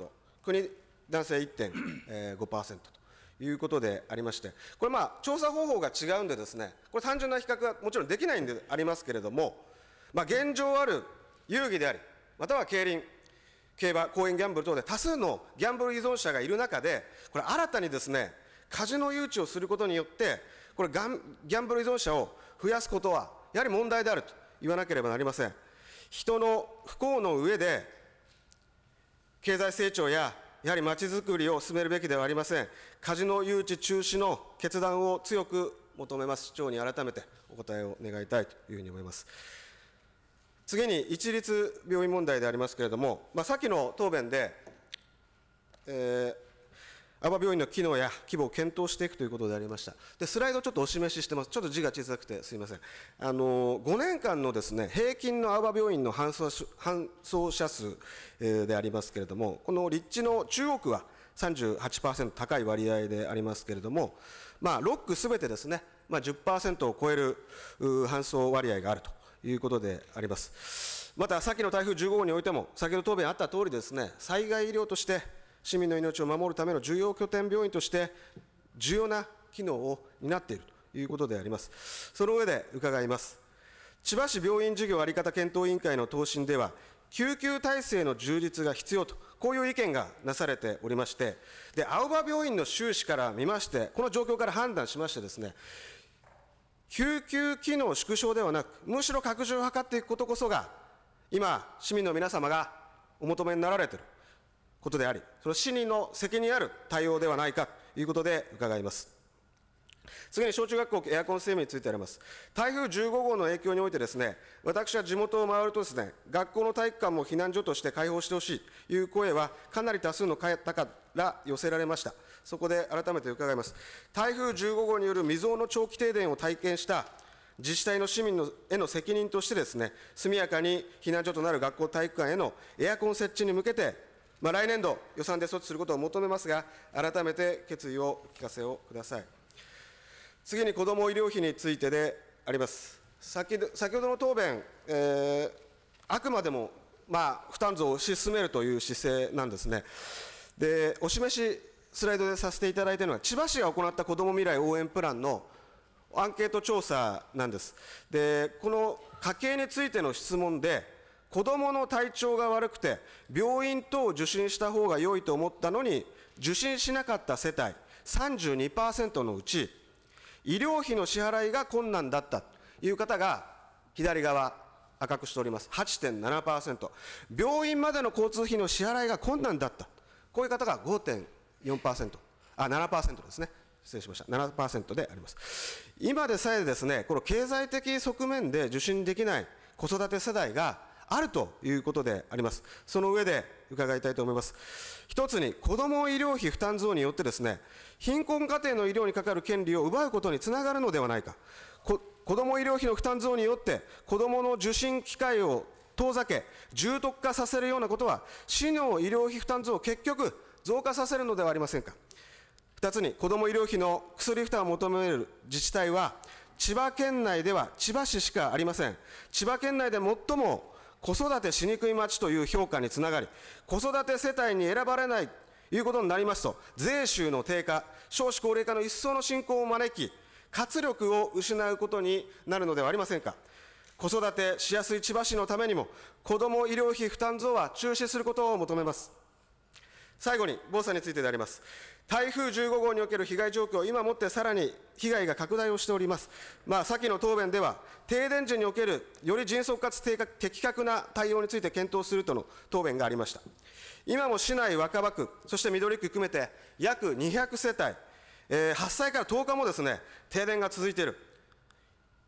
Speaker 1: 国男性1.5%と。いうことでありまして、これまあ、調査方法が違うんでですね、これ単純な比較はもちろんできないんでありますけれども、まあ、現状ある遊戯であり、または競輪、競馬、公園ギャンブル等で多数のギャンブル依存者がいる中で、これ新たにですね、カジノ誘致をすることによって、これ、ギャンブル依存者を増やすことは、やはり問題であると言わなければなりません。人の不幸の上で、経済成長や、やはりまちづくりを進めるべきではありません。カジノ誘致中止の決断を強く求めます。市長に改めてお答えを願いたいというふうに思います。次に一律病院問題でありますけれども、まあ、きの答弁で、えー、アバ病院の機能や規模を検討していくということでありました。で、スライドちょっとお示ししてます。ちょっと字が小さくてすいません。あの、5年間のですね、平均のアバ病院の搬送搬送者数、でありますけれども、この立地の中央区は38%高い割合でありますけれども、まあ、6区すべてですね、まあ10、10%を超える搬送割合があるということであります。また、先の台風15号においても、先ほど答弁あった通りですね、災害医療として、市民の命を守るための重要拠点病院として重要な機能を担っているということであります。その上で伺います。千葉市病院事業あり方検討委員会の答申では、救急体制の充実が必要と、こういう意見がなされておりまして、で青葉病院の収支から見まして、この状況から判断しましてですね、救急機能縮小ではなく、むしろ拡充を図っていくことこそが、今、市民の皆様がお求めになられていることであり、その市民の責任ある対応ではないかということで伺います。次に小中学校エアコン整備についてあります。台風15号の影響においてですね、私は地元を回るとですね、学校の体育館も避難所として開放してほしいという声はかなり多数の方から寄せられました。そこで改めて伺います。台風15号による未曾有の長期停電を体験した自治体の市民のへの責任としてですね、速やかに避難所となる学校体育館へのエアコン設置に向けてまあ、来年度、予算で措置することを求めますが、改めて決意をお聞かせをください。次に子ども医療費についてであります。先先ほどの答弁、えー、あくまでも、まあ、負担増を推し進めるという姿勢なんですね。でお示しスライドでさせていただいているのは、千葉市が行った子ども未来応援プランのアンケート調査なんです。で、この家計についての質問で、子供の体調が悪くて、病院等を受診した方が良いと思ったのに、受診しなかった世帯32%のうち、医療費の支払いが困難だったという方が、左側、赤くしております。8.7%。病院までの交通費の支払いが困難だった。こういう方が5.4%。あ、7%ですね。失礼しました。7%であります。今でさえですね、この経済的側面で受診できない子育て世代があるということであります。その上で伺いたいと思います。一つに、子ども医療費負担増によってですね、貧困家庭の医療にかかる権利を奪うことにつながるのではないか。こ子ども医療費の負担増によって、子どもの受診機会を遠ざけ、重篤化させるようなことは、市の医療費負担増を結局、増加させるのではありませんか。2つに、子ども医療費の薬負担を求める自治体は、千葉県内では千葉市しかありません。千葉県内で最も子育てしにくい町という評価につながり、子育て世帯に選ばれないということになりますと、税収の低下、少子高齢化の一層の進行を招き、活力を失うことになるのではありませんか。子育てしやすい千葉市のためにも、子ども医療費負担増は中止することを求めます。最後に防災についてであります。台風15号における被害状況、今もってさらに被害が拡大をしております。まあ、先の答弁では、停電時におけるより迅速かつ的確な対応について検討するとの答弁がありました。今も市内若葉区、そして緑区含めて約200世帯、えー、発災から10日もですね、停電が続いている。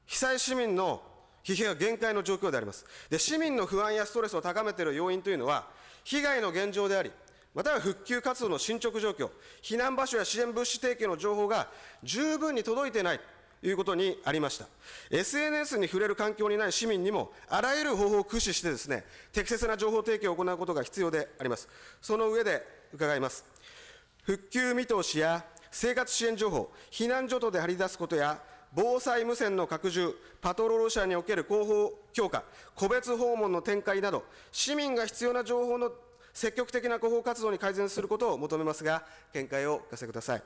Speaker 1: 被災市民の疲弊が限界の状況であります。で、市民の不安やストレスを高めている要因というのは、被害の現状であり、または復旧活動の進捗状況、避難場所や支援物資提供の情報が十分に届いてないということにありました。SNS に触れる環境にない市民にも、あらゆる方法を駆使してですね、適切な情報提供を行うことが必要であります。その上で伺います。復旧見通しや生活支援情報、避難所等で張り出すことや、防災無線の拡充、パトロール車における広報強化、個別訪問の展開など、市民が必要な情報の積極的な広報活動に改善することを求めますが、見解をお聞かせください。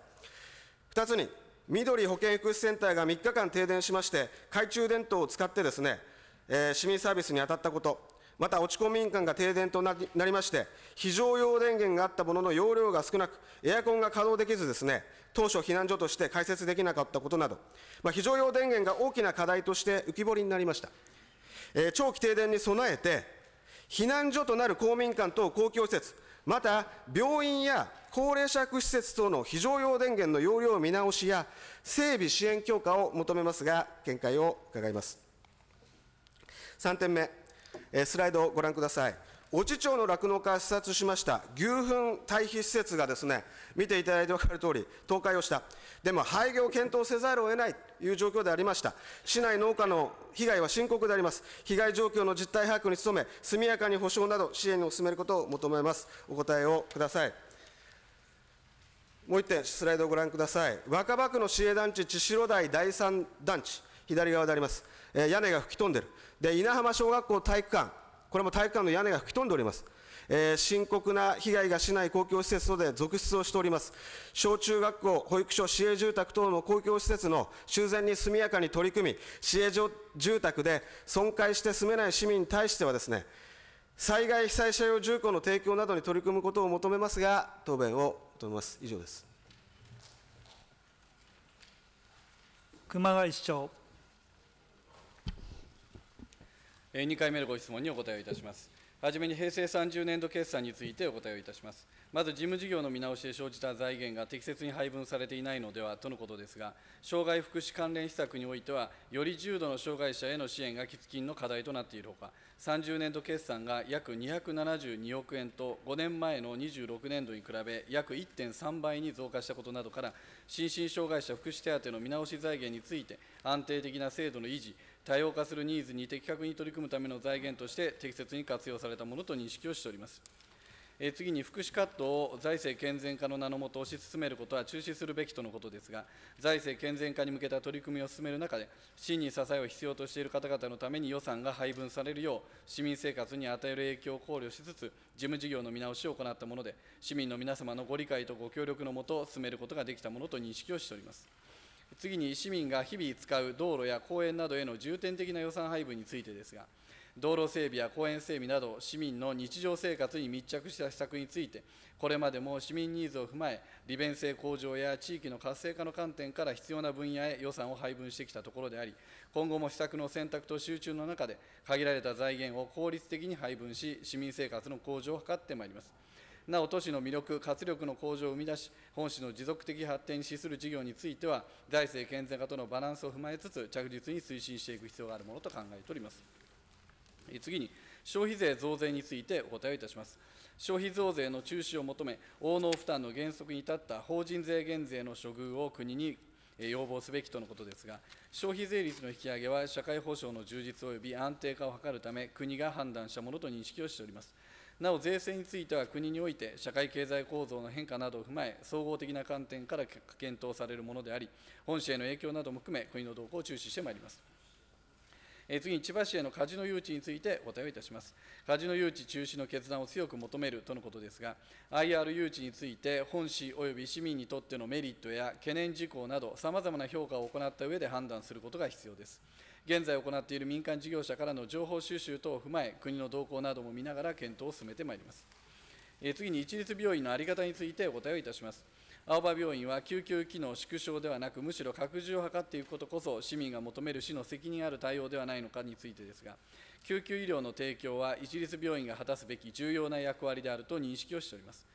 Speaker 1: 2つに、緑保健福祉センターが3日間停電しまして、懐中電灯を使ってですね、えー、市民サービスに当たったこと、また落ち込み民間が停電となりまして、非常用電源があったものの容量が少なく、エアコンが稼働できずですね、当初避難所として開設できなかったことなど、まあ、非常用電源が大きな課題として浮き彫りになりました。えー、長期停電に備えて、避難所となる公民館と公共施設、また病院や高齢者施設等の非常用電源の容量見直しや整備支援強化を求めますが、見解を伺います。3点目、スライドをご覧ください。越知町の酪農家を視察しました牛糞堆肥施設がですね、見ていただいて分かるとおり、倒壊をした、でも廃業を検討せざるを得ないという状況でありました、市内農家の被害は深刻であります、被害状況の実態把握に努め、速やかに補償など支援を進めることを求めます、お答えをください。もう1点、スライドをご覧ください、若葉区の市営団地、千代台第3団地、左側であります、えー、屋根が吹き飛んでる、で稲浜小学校体育館、これも体育館の屋根が吹き飛んでおります。えー、深刻な被害がしない公共施設等で続出をしております。小中学校、保育所、市営住宅等の公共施設の修繕に速やかに取り組み、市営住宅で損壊して住めない市民に対してはですね、災害被災者用住戸の提供などに取り組むことを求めますが、答
Speaker 4: 弁を求めます。以上です。
Speaker 2: 熊谷市長。
Speaker 3: 2回目のご質問にお答えをいたします。はじめに平成30年度決算についてお答えをいたします。まず事務事業の見直しで生じた財源が適切に配分されていないのではとのことですが、障害福祉関連施策においては、より重度の障害者への支援が喫緊の課題となっているほか、30年度決算が約272億円と、5年前の26年度に比べ、約1.3倍に増加したことなどから、心身障害者福祉手当の見直し財源について、安定的な制度の維持、多様化するニーズに的確に取り組むための財源として適切に活用されたものと認識をしております。え次に福祉カットを財政健全化の名のもと推し進めることは中止するべきとのことですが、財政健全化に向けた取り組みを進める中で、真に支えを必要としている方々のために予算が配分されるよう、市民生活に与える影響を考慮しつつ、事務事業の見直しを行ったもので、市民の皆様のご理解とご協力のもと、進めることができたものと認識をしております。次に市民が日々使う道路や公園などへの重点的な予算配分についてですが、道路整備や公園整備など、市民の日常生活に密着した施策について、これまでも市民ニーズを踏まえ、利便性向上や地域の活性化の観点から必要な分野へ予算を配分してきたところであり、今後も施策の選択と集中の中で、限られた財源を効率的に配分し、市民生活の向上を図ってまいります。なお都市の魅力活力の向上を生み出し本市の持続的発展に資する事業については財政健全化とのバランスを踏まえつつ着実に推進していく必要があるものと考えております次に消費税増税についてお答えいたします消費増税の中止を求め応能負担の原則に立った法人税減税の処遇を国に要望すべきとのことですが、消費税率の引き上げは社会保障の充実及び安定化を図るため、国が判断したものと認識をしております。なお、税制については国において社会経済構造の変化などを踏まえ、総合的な観点から検討されるものであり、本市への影響なども含め、国の動向を注視してまいります。え次に千葉市へのカジノ誘致についてお答えをいたします。カジノ誘致中止の決断を強く求めるとのことですが、IR 誘致について、本市及び市民にとってのメリットや懸念事項など、さまざまな評価を行った上で判断することが必要です。現在行っている民間事業者からの情報収集等を踏まえ、国の動向なども見ながら検討を進めてまいります。え次に一律病院の在り方についてお答えをいたします。青葉病院は救急機能縮小ではなく、むしろ拡充を図っていくことこそ、市民が求める市の責任ある対応ではないのかについてですが、救急医療の提供は一律病院が果たすべき重要な役割であると認識をしております。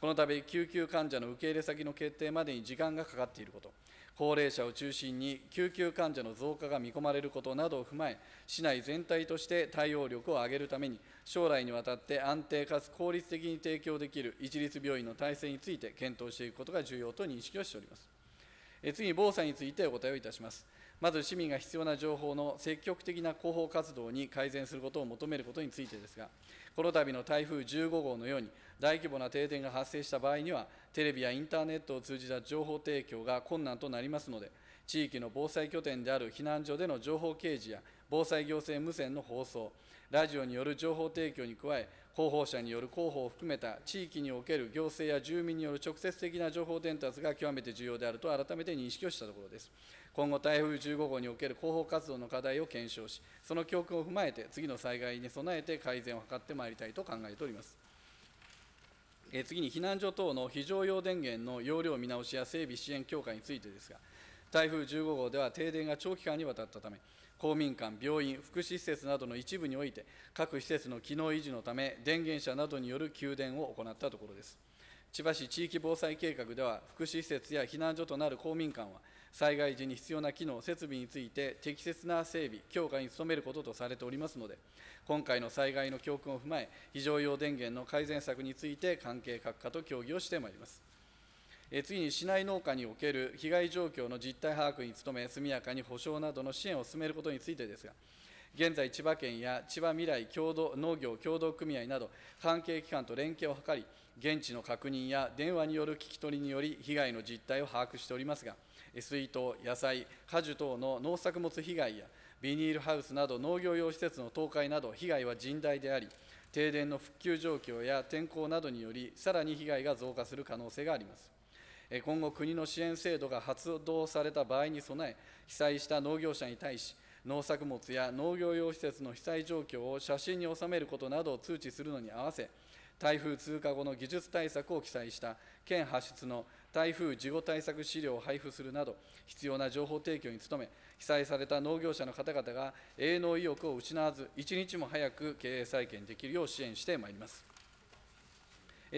Speaker 3: このため、救急患者の受け入れ先の決定までに時間がかかっていること、高齢者を中心に救急患者の増加が見込まれることなどを踏まえ、市内全体として対応力を上げるために、将来にわたって安定かつ効率的に提供できる一律病院の体制について検討していくことが重要と認識をしております。次に防災についてお答えをいたします。まず市民が必要な情報の積極的な広報活動に改善することを求めることについてですが、この度の台風15号のように大規模な停電が発生した場合には、テレビやインターネットを通じた情報提供が困難となりますので、地域の防災拠点である避難所での情報掲示や防災行政無線の放送、ラジオによる情報提供に加え、広報者による広報を含めた地域における行政や住民による直接的な情報伝達が極めて重要であると改めて認識をしたところです。今後、台風15号における広報活動の課題を検証し、その教訓を踏まえて、次の災害に備えて改善を図ってまいりたいと考えております。え次に避難所等の非常用電源の容量見直しや整備支援強化についてですが、台風15号では停電が長期間にわたったため、公民館、病院、福祉施設などの一部において、各施設の機能維持のため、電源車などによる給電を行ったところです。千葉市地域防災計画では、福祉施設や避難所となる公民館は、災害時に必要な機能、設備について適切な整備、強化に努めることとされておりますので、今回の災害の教訓を踏まえ、非常用電源の改善策について関係各課と協議をしてまいります。え次に市内農家における被害状況の実態把握に努め、速やかに補償などの支援を進めることについてですが、現在、千葉県や千葉未来共同農業協同組合など、関係機関と連携を図り、現地の確認や電話による聞き取りにより被害の実態を把握しておりますが、水筒、野菜、果樹等の農作物被害やビニールハウスなど農業用施設の倒壊など被害は甚大であり、停電の復旧状況や天候などにより、さらに被害が増加する可能性があります。今後、国の支援制度が発動された場合に備え、被災した農業者に対し、農作物や農業用施設の被災状況を写真に収めることなどを通知するのに合わせ、台風通過後の技術対策を記載した県発出の台風事後対策資料を配布するなど、必要な情報提供に努め、被災された農業者の方々が営農意欲を失わず、一日も早く経営再建できるよう支援してまいります。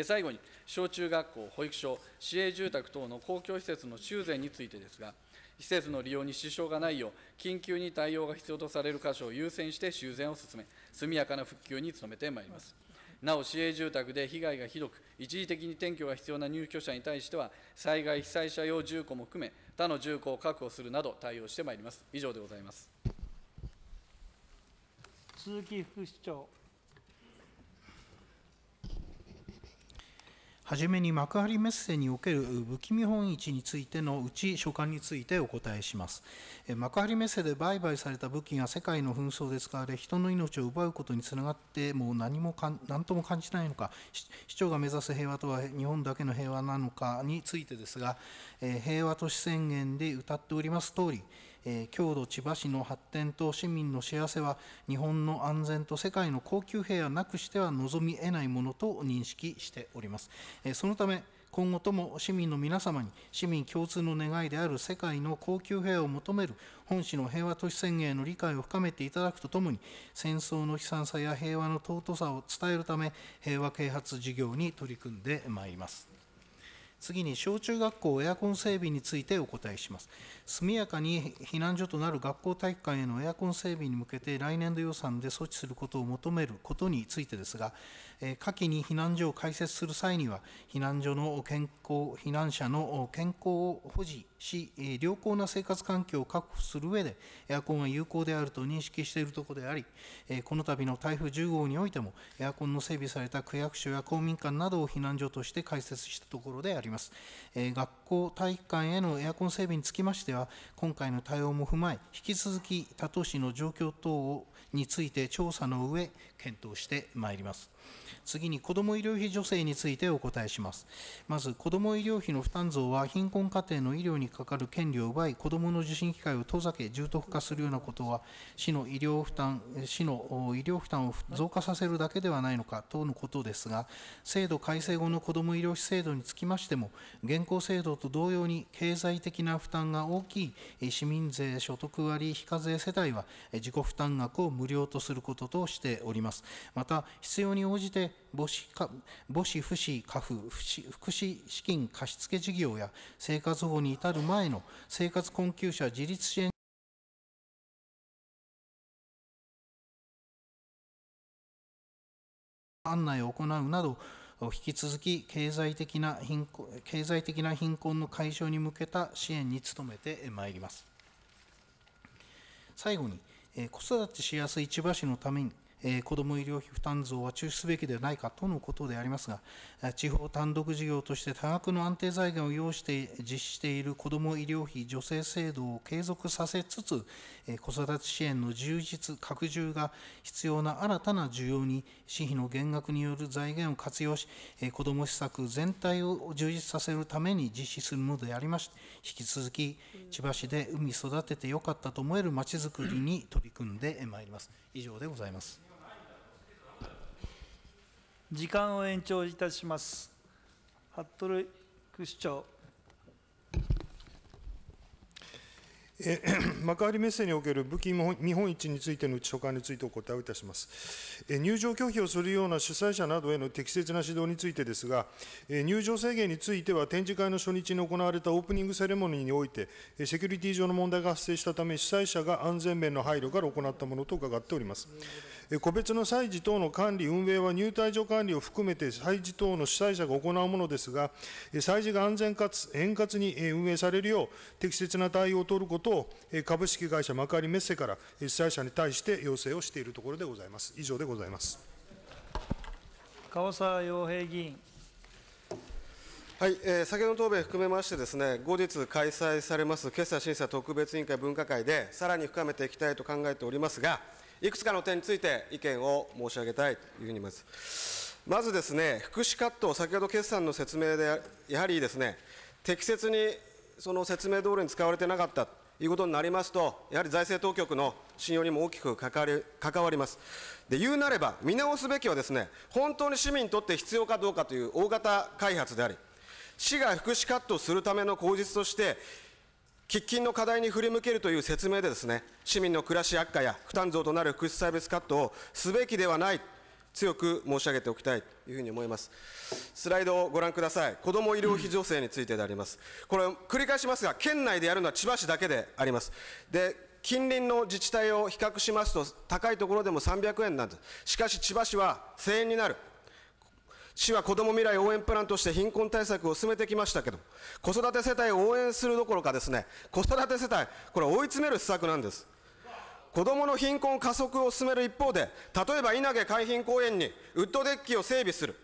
Speaker 3: 最後に、小中学校、保育所、市営住宅等の公共施設の修繕についてですが、施設の利用に支障がないよう、緊急に対応が必要とされる箇所を優先して修繕を進め、速やかな復旧に努めてまいります。なお、市営住宅で被害がひどく、一時的に転居が必要な入居者に対しては、災害被災者用住戸も含め、他の住戸を確保するなど対応してまいります。以上でございます。鈴木副市長。
Speaker 4: はじめに幕張メッセにおける不気味本市についてのうち所管についてお答えします。幕張メッセで売買された武器が世界の紛争で使われ、人の命を奪うことにつながって、もう何もかん何とも感じないのか、市長が目指す平和とは日本だけの平和なのかについてですが、平和都市宣言で謳っております通り、えー、郷土千葉市の発展と市民の幸せは日本の安全と世界の高級平和なくしては望み得ないものと認識しております、えー、そのため今後とも市民の皆様に市民共通の願いである世界の恒久平和を求める本市の平和都市宣言への理解を深めていただくとともに戦争の悲惨さや平和の尊さを伝えるため平和啓発事業に取り組んでまいります。次に小中学校エアコン整備についてお答えします。速やかに避難所となる学校体育館へのエアコン整備に向けて来年度予算で措置することを求めることについてですが、下記に避難所を開設する際には、避難所の健康、避難者の健康を保持し、良好な生活環境を確保する上で、エアコンが有効であると認識しているところであり、この度の台風10号においても、エアコンの整備された区役所や公民館などを避難所として開設したところであります。学校、体育館へのエアコン整備につきましては、今回の対応も踏まえ、引き続き他都市の状況等について調査の上、検討してまいります。次に子ども医療費助成についてお答えします。まず、子ども医療費の負担増は貧困家庭の医療にかかる権利を奪い、子どもの受診機会を遠ざけ、重篤化するようなことは、市の医療負担、市の医療負担を増加させるだけではないのかとのことですが、制度改正後の子ども医療費制度につきましても、現行制度と同様に経済的な負担が大きい市民税所得割非課税世帯は、自己負担額を無料とすることとしております。また、必要に応応じて母子母子不死家父福祉資金貸付事業や生活保護に至る前の生活困窮者自立支援
Speaker 2: 案内を行うなど、引き続き経済的な貧
Speaker 4: 困経済的な貧困の解消に向けた支援に努めてまいります。最後に、子育てしやすい千葉市のために、え子ども医療費負担増は中止すべきではないかとのことでありますが、地方単独事業として多額の安定財源を要して実施している子ども医療費助成制度を継続させつつ、え子育て支援の充実、拡充が必要な新たな需要に、私費の減額による財源を活用し、え子ども施策全体を充実させるために実施するものでありまして、引き続き千葉市で海育ててよかったと思えるまちづくりに取り組んでまいります。以上でございます。時間を延長いたします。服部
Speaker 2: 副市長 幕張メッセにおける武器見本市についての所管についてお答えをいたします、入場拒否をするような主催者などへの適切な指導についてですが、入場制限については展示会の初日に行われたオープニングセレモニーにおいて、セキュリティ上の問題が発生したため主催者が安全面の配慮から行ったものと伺っております、個別の祭事等の管理運営は入退場管理を含めて祭事等の主催者が行うものですが、祭事が安全かつ円滑に運営されるよう適切な対応を取ることことを、株式会社幕張メッセから主催者に対して要請をしているところでございます。以上でございます。川沢洋平議員。はい、
Speaker 1: えー、先ほどの答弁含めましてですね、後日開催されます決算審査特別委員会分科会で、さらに深めていきたいと考えておりますが、いくつかの点について意見を申し上げたいというふうに思います。まずですね、福祉カット、先ほど決算の説明で、やはりですね、適切にその説明通りに使われてなかった。いうことになりますと、やはり財政当局の信用にも大きく関わり関わります。で、言うなれば、見直すべきはですね、本当に市民にとって必要かどうかという大型開発であり、市が福祉カットするための口実として、喫緊の課題に振り向けるという説明でですね、市民の暮らし悪化や負担増となる福祉サービスカットをすべきではない強く申し上げておきたいというふうに思います。スライドをご覧ください。子ども医療費助成についてであります。これ、繰り返しますが、県内でやるのは千葉市だけであります。で、近隣の自治体を比較しますと、高いところでも300円なんです。しかし千葉市は1000円になる。市は子ども未来応援プランとして貧困対策を進めてきましたけど、子育て世帯を応援するどころかですね、子育て世帯、これ追い詰める施策なんです。子どもの貧困加速を進める一方で、例えば稲毛海浜公園にウッドデッキを整備する、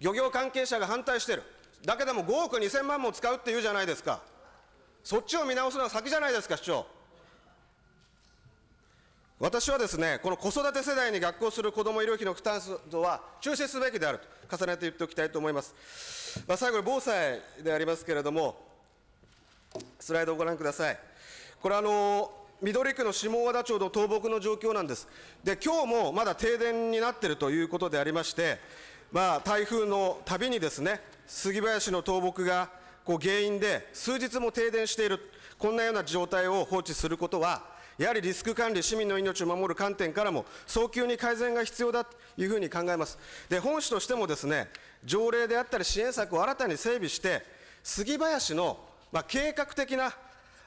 Speaker 1: 漁業関係者が反対している、だけでも5億2000万も使うっていうじゃないですか、そっちを見直すのは先じゃないですか、市長。私はですね、この子育て世代に学校する子ども医療費の負担度は中止すべきであると、重ねて言っておきたいと思います。まあ、最後に防災でありますけれども、スライドをご覧ください。これあの緑区の下和田町の倒木の状況なんです。で、今日もまだ停電になっているということでありまして、まあ、台風のたびにですね、杉林の倒木がこう原因で数日も停電している、こんなような状態を放置することは、やはりリスク管理、市民の命を守る観点からも、早急に改善が必要だというふうに考えます。で、本市としてもですね、条例であったり支援策を新たに整備して、杉林の、まあ、計画的な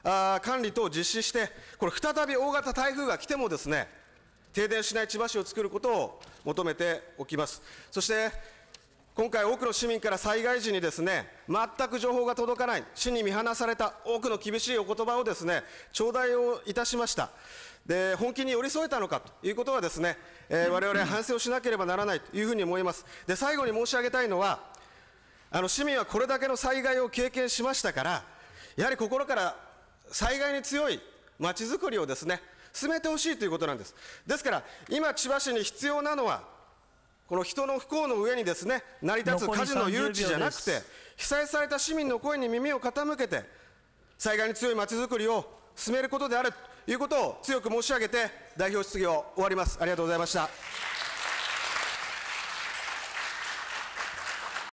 Speaker 1: あ管理等を実施して、これ、再び大型台風が来てもですね、停電しない千葉市を作ることを求めておきます。そして今回、多くの市民から災害時にですね、全く情報が届かない、市に見放された多くの厳しいお言葉をですね、頂戴をいたしました。で、本気に寄り添えたのかということはですね、えー、我々反省をしなければならないというふうに思います。で、最後に申し上げたいのは、あの市民はこれだけの災害を経験しましたから、やはり心から災害に強いちづくりをですね、進めてほしいということなんです。ですから、今、千葉市に必要なのは、この人の不幸の上にですね、成り立つ火事の誘致じゃなくて、被災された市民の声に耳を傾けて、災害に強いまちづくりを進めることであるということを強く申し上げて、代表質疑を終わります。ありがとうございました。